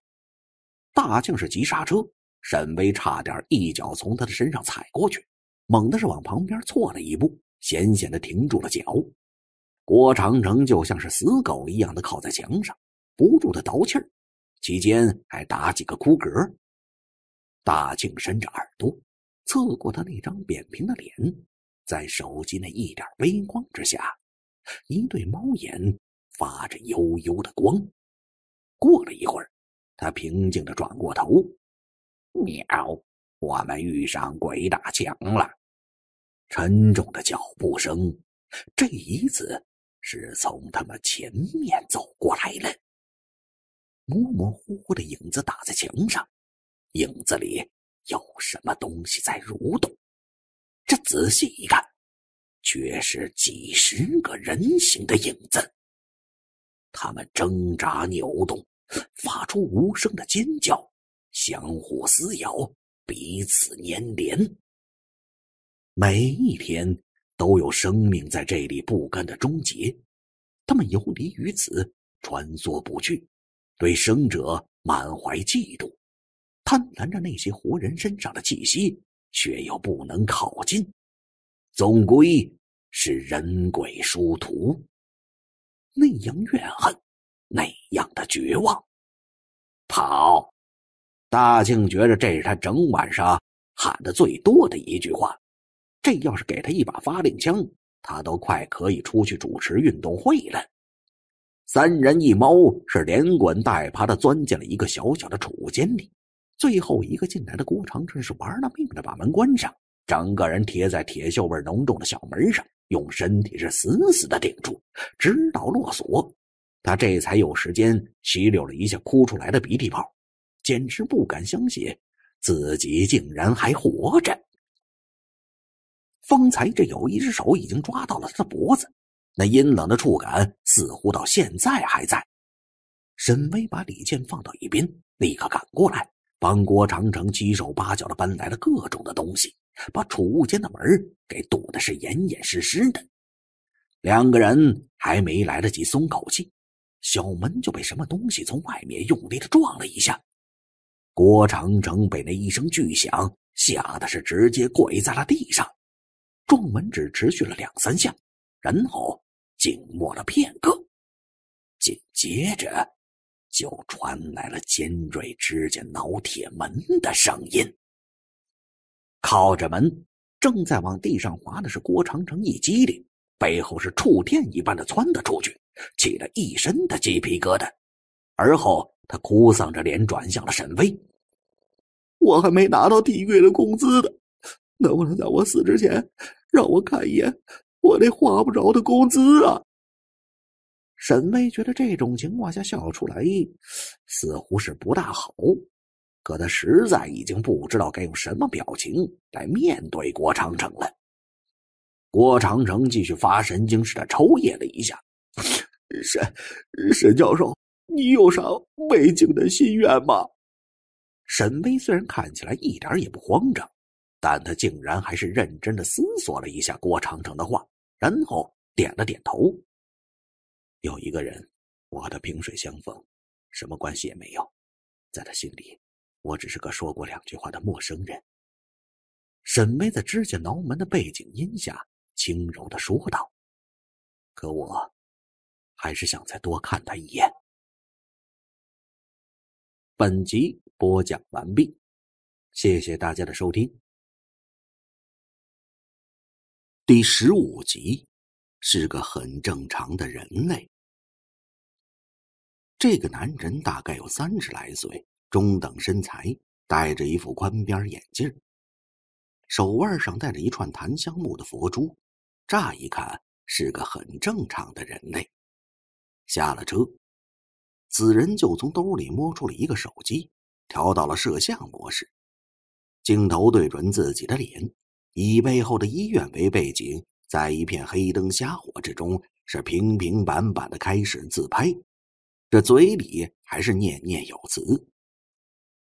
大庆是急刹车，沈巍差点一脚从他的身上踩过去，猛地是往旁边错了一步，险险的停住了脚。郭长城就像是死狗一样的靠在墙上，不住的倒气儿，期间还打几个哭嗝。大庆伸着耳朵，侧过他那张扁平的脸，在手机那一点微光之下，一对猫眼发着幽幽的光。过了一会儿，他平静的转过头，喵！我们遇上鬼打墙了。沉重的脚步声，这一次是从他们前面走过来了。模模糊糊的影子打在墙上。影子里有什么东西在蠕动？这仔细一看，却是几十个人形的影子。他们挣扎扭动，发出无声的尖叫，相互撕咬，彼此粘连。每一天都有生命在这里不甘的终结。他们游离于此，穿梭不去，对生者满怀嫉妒。贪婪着那些活人身上的气息，却又不能靠近。总归是人鬼殊途。那样怨恨，那样的绝望。跑！大庆觉着这是他整晚上喊的最多的一句话。这要是给他一把发令枪，他都快可以出去主持运动会了。三人一猫是连滚带爬的钻进了一个小小的储物间里。最后一个进来的郭长春是玩了命的把门关上，整个人贴在铁锈味浓重的小门上，用身体是死死的顶住，直到落锁。他这才有时间吸溜了一下哭出来的鼻涕泡，简直不敢相信自己竟然还活着。方才这有一只手已经抓到了他的脖子，那阴冷的触感似乎到现在还在。沈巍把李健放到一边，立刻赶过来。帮郭长城七手八脚的搬来了各种的东西，把储物间的门给堵得是严严实实的。两个人还没来得及松口气，小门就被什么东西从外面用力的撞了一下。郭长城被那一声巨响吓得是直接跪在了地上。撞门只持续了两三下，然后静默了片刻，紧接着。就传来了尖锐指甲挠铁门的声音。靠着门正在往地上滑的是郭长城，一激灵，背后是触电一般的窜了出去，起了一身的鸡皮疙瘩。而后他哭丧着脸转向了沈巍：“我还没拿到递月的工资呢，能不能在我死之前让我看一眼我那划不着的工资啊？”沈巍觉得这种情况下笑出来，似乎是不大好。可他实在已经不知道该用什么表情来面对郭长城了。郭长城继续发神经似的抽噎了一下：“沈，沈教授，你有啥未竟的心愿吗？”沈巍虽然看起来一点也不慌张，但他竟然还是认真的思索了一下郭长城的话，然后点了点头。有一个人，我和他萍水相逢，什么关系也没有，在他心里，我只是个说过两句话的陌生人。沈巍在指甲挠门的背景音下轻柔的说道：“可我还是想再多看他一眼。”本集播讲完毕，谢谢大家的收听。第十五集是个很正常的人类。这个男人大概有三十来岁，中等身材，戴着一副宽边眼镜，手腕上戴着一串檀香木的佛珠，乍一看是个很正常的人类。下了车，此人就从兜里摸出了一个手机，调到了摄像模式，镜头对准自己的脸，以背后的医院为背景，在一片黑灯瞎火之中，是平平板板的开始自拍。这嘴里还是念念有词。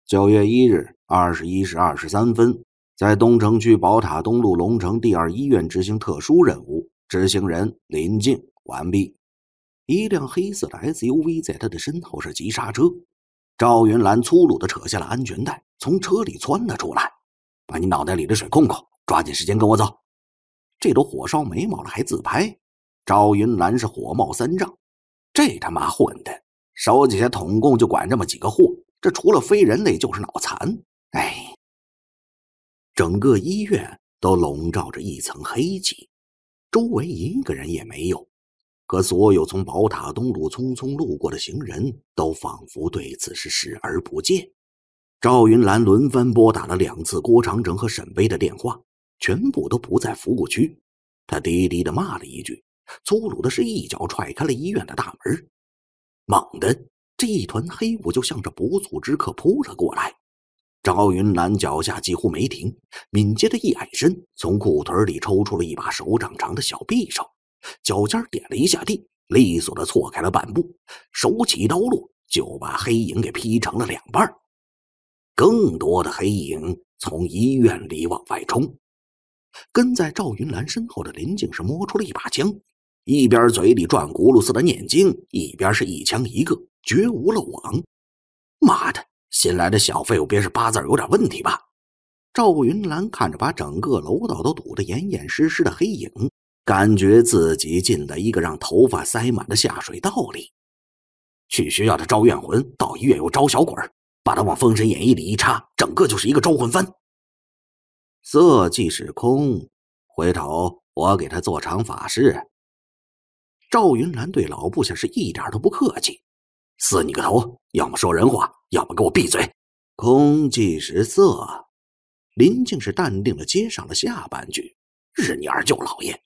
九月一日二十一时二十三分，在东城区宝塔东路龙城第二医院执行特殊任务，执行人林静完毕。一辆黑色的 SUV 在他的身后是急刹车，赵云兰粗鲁地扯下了安全带，从车里窜了出来。把你脑袋里的水控控，抓紧时间跟我走。这都火烧眉毛了还自拍？赵云兰是火冒三丈，这他妈混的！手底下统共就管这么几个货，这除了非人类就是脑残。哎，整个医院都笼罩着一层黑气，周围一个人也没有。可所有从宝塔东路匆匆路过的行人都仿佛对此是视而不见。赵云兰轮番拨打了两次郭长城和沈巍的电话，全部都不在服务区。他低低的骂了一句，粗鲁的是一脚踹开了医院的大门。猛地，这一团黑雾就向着不速之客扑了过来。赵云兰脚下几乎没停，敏捷的一矮身，从裤腿里抽出了一把手掌长的小匕首，脚尖点了一下地，利索的错开了半步，手起刀落就把黑影给劈成了两半。更多的黑影从医院里往外冲，跟在赵云兰身后的林静是摸出了一把枪。一边嘴里转轱辘似的念经，一边是一枪一个，绝无漏网。妈的，新来的小废物，别是八字有点问题吧？赵云澜看着把整个楼道都堵得严严实实的黑影，感觉自己进了一个让头发塞满的下水道里。去学校的招怨魂，到医院又招小鬼把他往《封神演义》里一插，整个就是一个招魂幡。色即是空，回头我给他做场法事。赵云兰对老部下是一点都不客气，死你个头！要么说人话，要么给我闭嘴。空即是色，林静是淡定的接上了下半句：日你二舅老爷！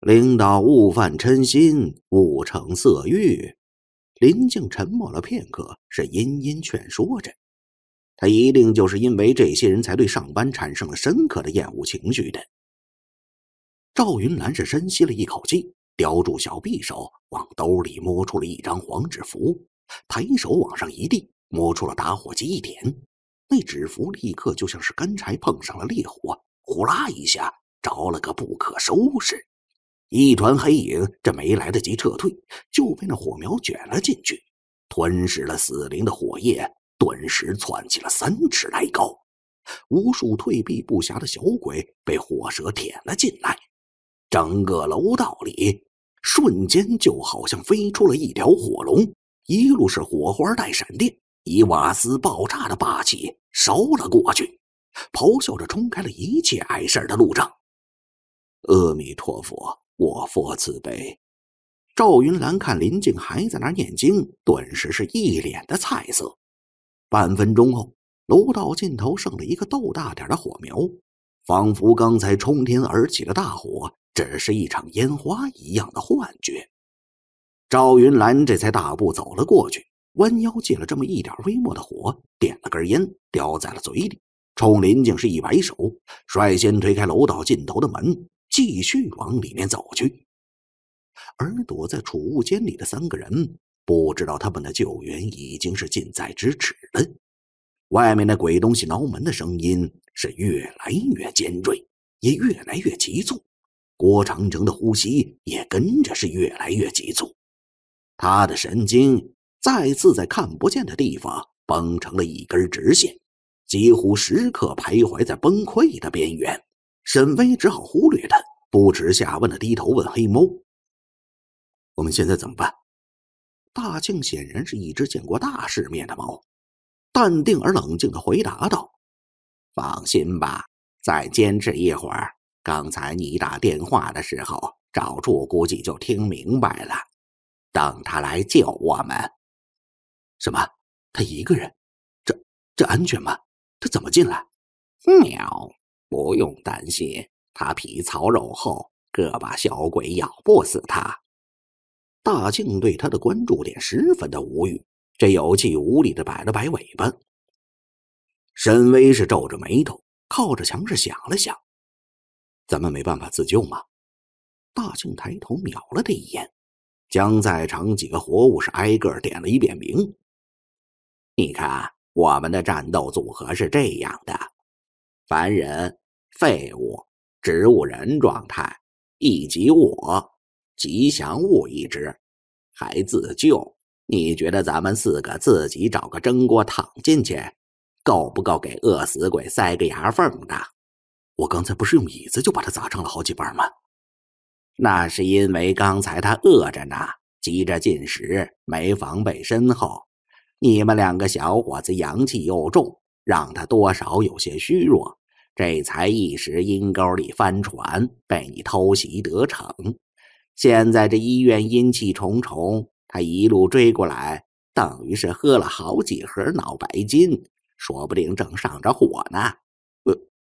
领导勿犯嗔心，勿成色欲。林静沉默了片刻，是殷殷劝说着。他一定就是因为这些人才对上班产生了深刻的厌恶情绪的。赵云兰是深吸了一口气。叼住小匕首，往兜里摸出了一张黄纸符，抬手往上一递，摸出了打火机一点，那纸符立刻就像是干柴碰上了烈火，呼啦一下着了个不可收拾。一团黑影这没来得及撤退，就被那火苗卷了进去，吞噬了死灵的火焰顿时窜起了三尺来高，无数退避不暇的小鬼被火舌舔了进来，整个楼道里。瞬间就好像飞出了一条火龙，一路是火花带闪电，以瓦斯爆炸的霸气烧了过去，咆哮着冲开了一切碍事的路障。阿弥陀佛，我佛慈悲。赵云兰看林静还在那念经，顿时是一脸的菜色。半分钟后，楼道尽头剩了一个豆大点的火苗，仿佛刚才冲天而起的大火。只是一场烟花一样的幻觉，赵云兰这才大步走了过去，弯腰借了这么一点微末的火，点了根烟，叼在了嘴里，冲林静是一摆手，率先推开楼道尽头的门，继续往里面走去。而躲在储物间里的三个人，不知道他们的救援已经是近在咫尺了。外面那鬼东西挠门的声音是越来越尖锐，也越来越急促。郭长城的呼吸也跟着是越来越急促，他的神经再次在看不见的地方绷成了一根直线，几乎时刻徘徊在崩溃的边缘。沈巍只好忽略他，不耻下问的低头问黑猫：“我们现在怎么办？”大庆显然是一只见过大世面的猫，淡定而冷静的回答道：“放心吧，再坚持一会儿。”刚才你打电话的时候，赵柱估计就听明白了。等他来救我们，什么？他一个人？这这安全吗？他怎么进来？喵！不用担心，他皮糙肉厚，个把小鬼咬不死他。大庆对他的关注点十分的无语，这有气无力的摆了摆尾巴。沈巍是皱着眉头，靠着墙是想了想。咱们没办法自救吗？大庆抬头瞄了他一眼，将在场几个活物是挨个点了一遍名。你看，我们的战斗组合是这样的：凡人、废物、植物人状态，以及我，吉祥物一只，还自救。你觉得咱们四个自己找个蒸锅躺进去，够不够给饿死鬼塞个牙缝的？我刚才不是用椅子就把他砸成了好几瓣吗？那是因为刚才他饿着呢，急着进食，没防备身后。你们两个小伙子阳气又重，让他多少有些虚弱，这才一时阴沟里翻船，被你偷袭得逞。现在这医院阴气重重，他一路追过来，等于是喝了好几盒脑白金，说不定正上着火呢。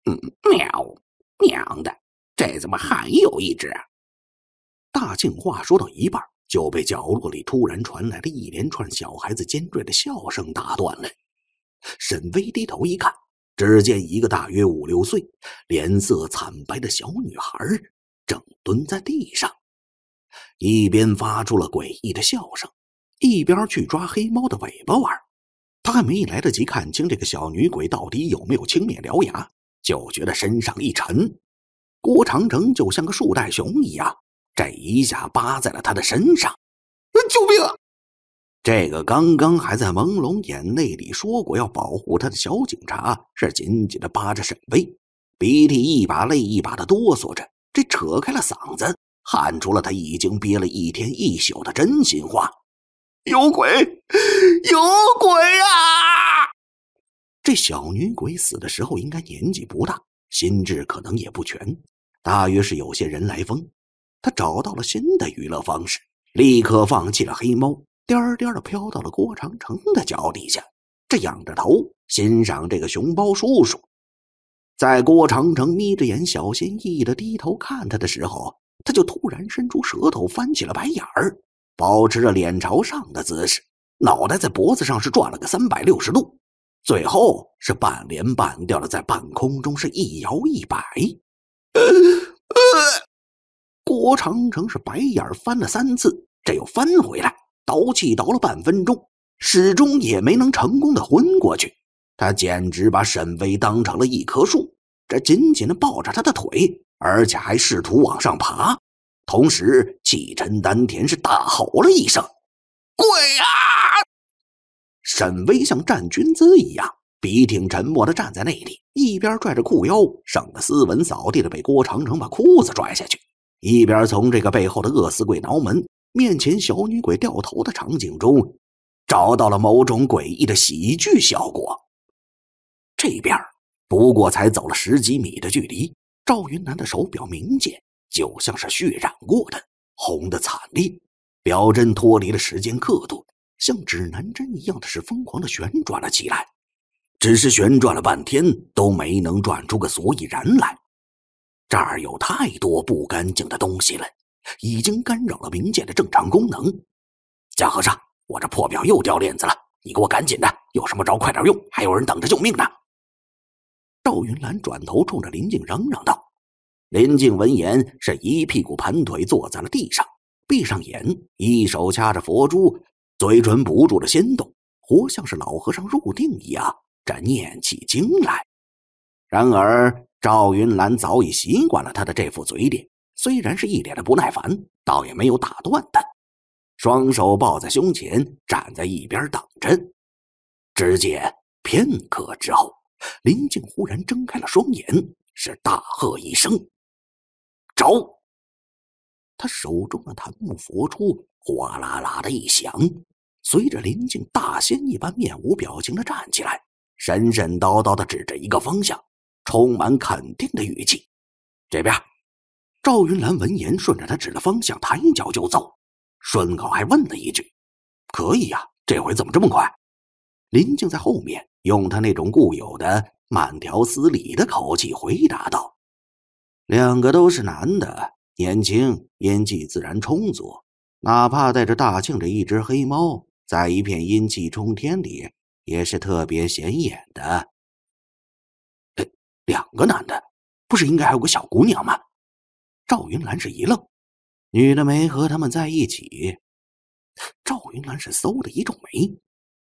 嗯，喵，喵的，这怎么还有一只？大庆话说到一半，就被角落里突然传来的一连串小孩子尖锐的笑声打断了。沈巍低头一看，只见一个大约五六岁、脸色惨白的小女孩正蹲在地上，一边发出了诡异的笑声，一边去抓黑猫的尾巴玩。他还没来得及看清这个小女鬼到底有没有青面獠牙。就觉得身上一沉，郭长城就像个树袋熊一样，这一下扒在了他的身上。救命！啊！这个刚刚还在朦胧眼泪里说过要保护他的小警察，是紧紧的扒着沈巍，鼻涕一把泪一把的哆嗦着，这扯开了嗓子喊出了他已经憋了一天一宿的真心话：有鬼，有鬼啊！这小女鬼死的时候应该年纪不大，心智可能也不全，大约是有些人来疯，她找到了新的娱乐方式，立刻放弃了黑猫，颠颠的飘到了郭长城的脚底下，这仰着头欣赏这个熊猫叔叔。在郭长城眯着眼，小心翼翼的低头看他的时候，他就突然伸出舌头，翻起了白眼儿，保持着脸朝上的姿势，脑袋在脖子上是转了个三百六十度。最后是半连半吊的在半空中是一摇一摆，郭长城是白眼翻了三次，这又翻回来，倒气倒了半分钟，始终也没能成功的昏过去。他简直把沈巍当成了一棵树，这紧紧的抱着他的腿，而且还试图往上爬。同时，气沉丹田是大吼了一声：“鬼呀！”沈巍像站军姿一样笔挺沉默地站在那里，一边拽着裤腰，省得斯文扫地的被郭长城把裤子拽下去，一边从这个背后的饿死鬼挠门、面前小女鬼掉头的场景中，找到了某种诡异的喜剧效果。这边不过才走了十几米的距离，赵云南的手表明显就像是血染过的，红的惨烈，表针脱离了时间刻度。像指南针一样的是疯狂的旋转了起来，只是旋转了半天都没能转出个所以然来。这儿有太多不干净的东西了，已经干扰了冥界的正常功能。假和尚，我这破表又掉链子了，你给我赶紧的，有什么着快点用，还有人等着救命呢。赵云澜转头冲着林静嚷嚷道：“林静，闻言是一屁股盘腿坐在了地上，闭上眼，一手掐着佛珠。”嘴唇不住的心动，活像是老和尚入定一样，这念起经来。然而赵云兰早已习惯了他的这副嘴脸，虽然是一脸的不耐烦，倒也没有打断他。双手抱在胸前，站在一边等着。只见片刻之后，林静忽然睁开了双眼，是大喝一声：“走。他手中的檀木佛珠哗啦啦的一响，随着林静大仙一般面无表情的站起来，神神叨叨的指着一个方向，充满肯定的语气：“这边。”赵云兰闻言，顺着他指的方向，抬脚就走，顺口还问了一句：“可以呀，这回怎么这么快？”林静在后面用他那种固有的慢条斯理的口气回答道：“两个都是男的。”年轻，阴气自然充足。哪怕带着大庆这一只黑猫，在一片阴气冲天里，也是特别显眼的。两个男的，不是应该还有个小姑娘吗？赵云兰是一愣，女的没和他们在一起。赵云兰是嗖的一皱眉。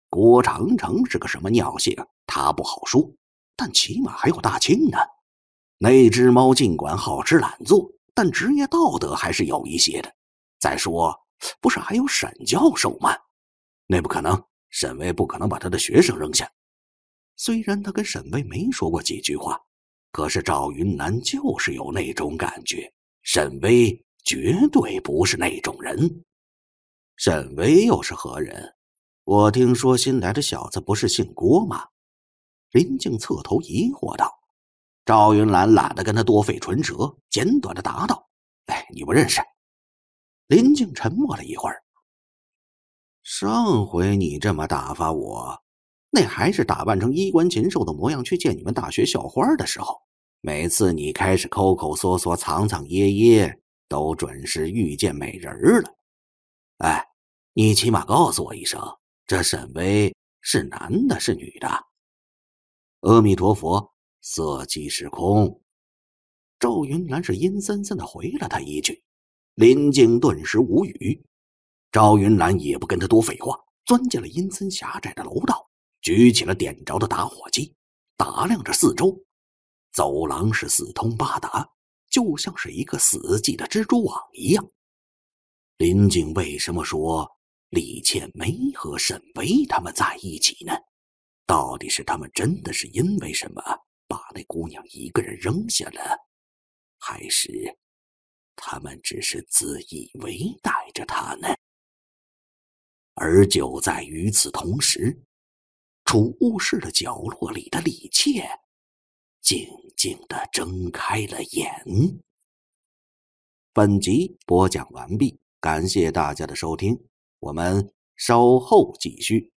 郭长城是个什么尿性，他不好说，但起码还有大庆呢。那只猫尽管好吃懒做。但职业道德还是有一些的。再说，不是还有沈教授吗？那不可能，沈巍不可能把他的学生扔下。虽然他跟沈巍没说过几句话，可是赵云南就是有那种感觉，沈巍绝对不是那种人。沈巍又是何人？我听说新来的小子不是姓郭吗？林静侧头疑惑道。赵云兰懒得跟他多费唇舌，简短的答道：“哎，你不认识。”林静沉默了一会儿。上回你这么打发我，那还是打扮成衣冠禽兽的模样去见你们大学校花的时候。每次你开始抠抠缩缩、藏藏掖掖，都准是遇见美人了。哎，你起码告诉我一声，这沈巍是男的，是女的？阿弥陀佛。色即是空，赵云澜是阴森森的回了他一句，林静顿时无语。赵云兰也不跟他多废话，钻进了阴森狭窄的楼道，举起了点着的打火机，打量着四周。走廊是四通八达，就像是一个死寂的蜘蛛网一样。林静为什么说李倩没和沈巍他们在一起呢？到底是他们真的是因为什么？把那姑娘一个人扔下了，还是他们只是自以为带着她呢？而就在与此同时，储物室的角落里的李妾静静的睁开了眼。本集播讲完毕，感谢大家的收听，我们稍后继续。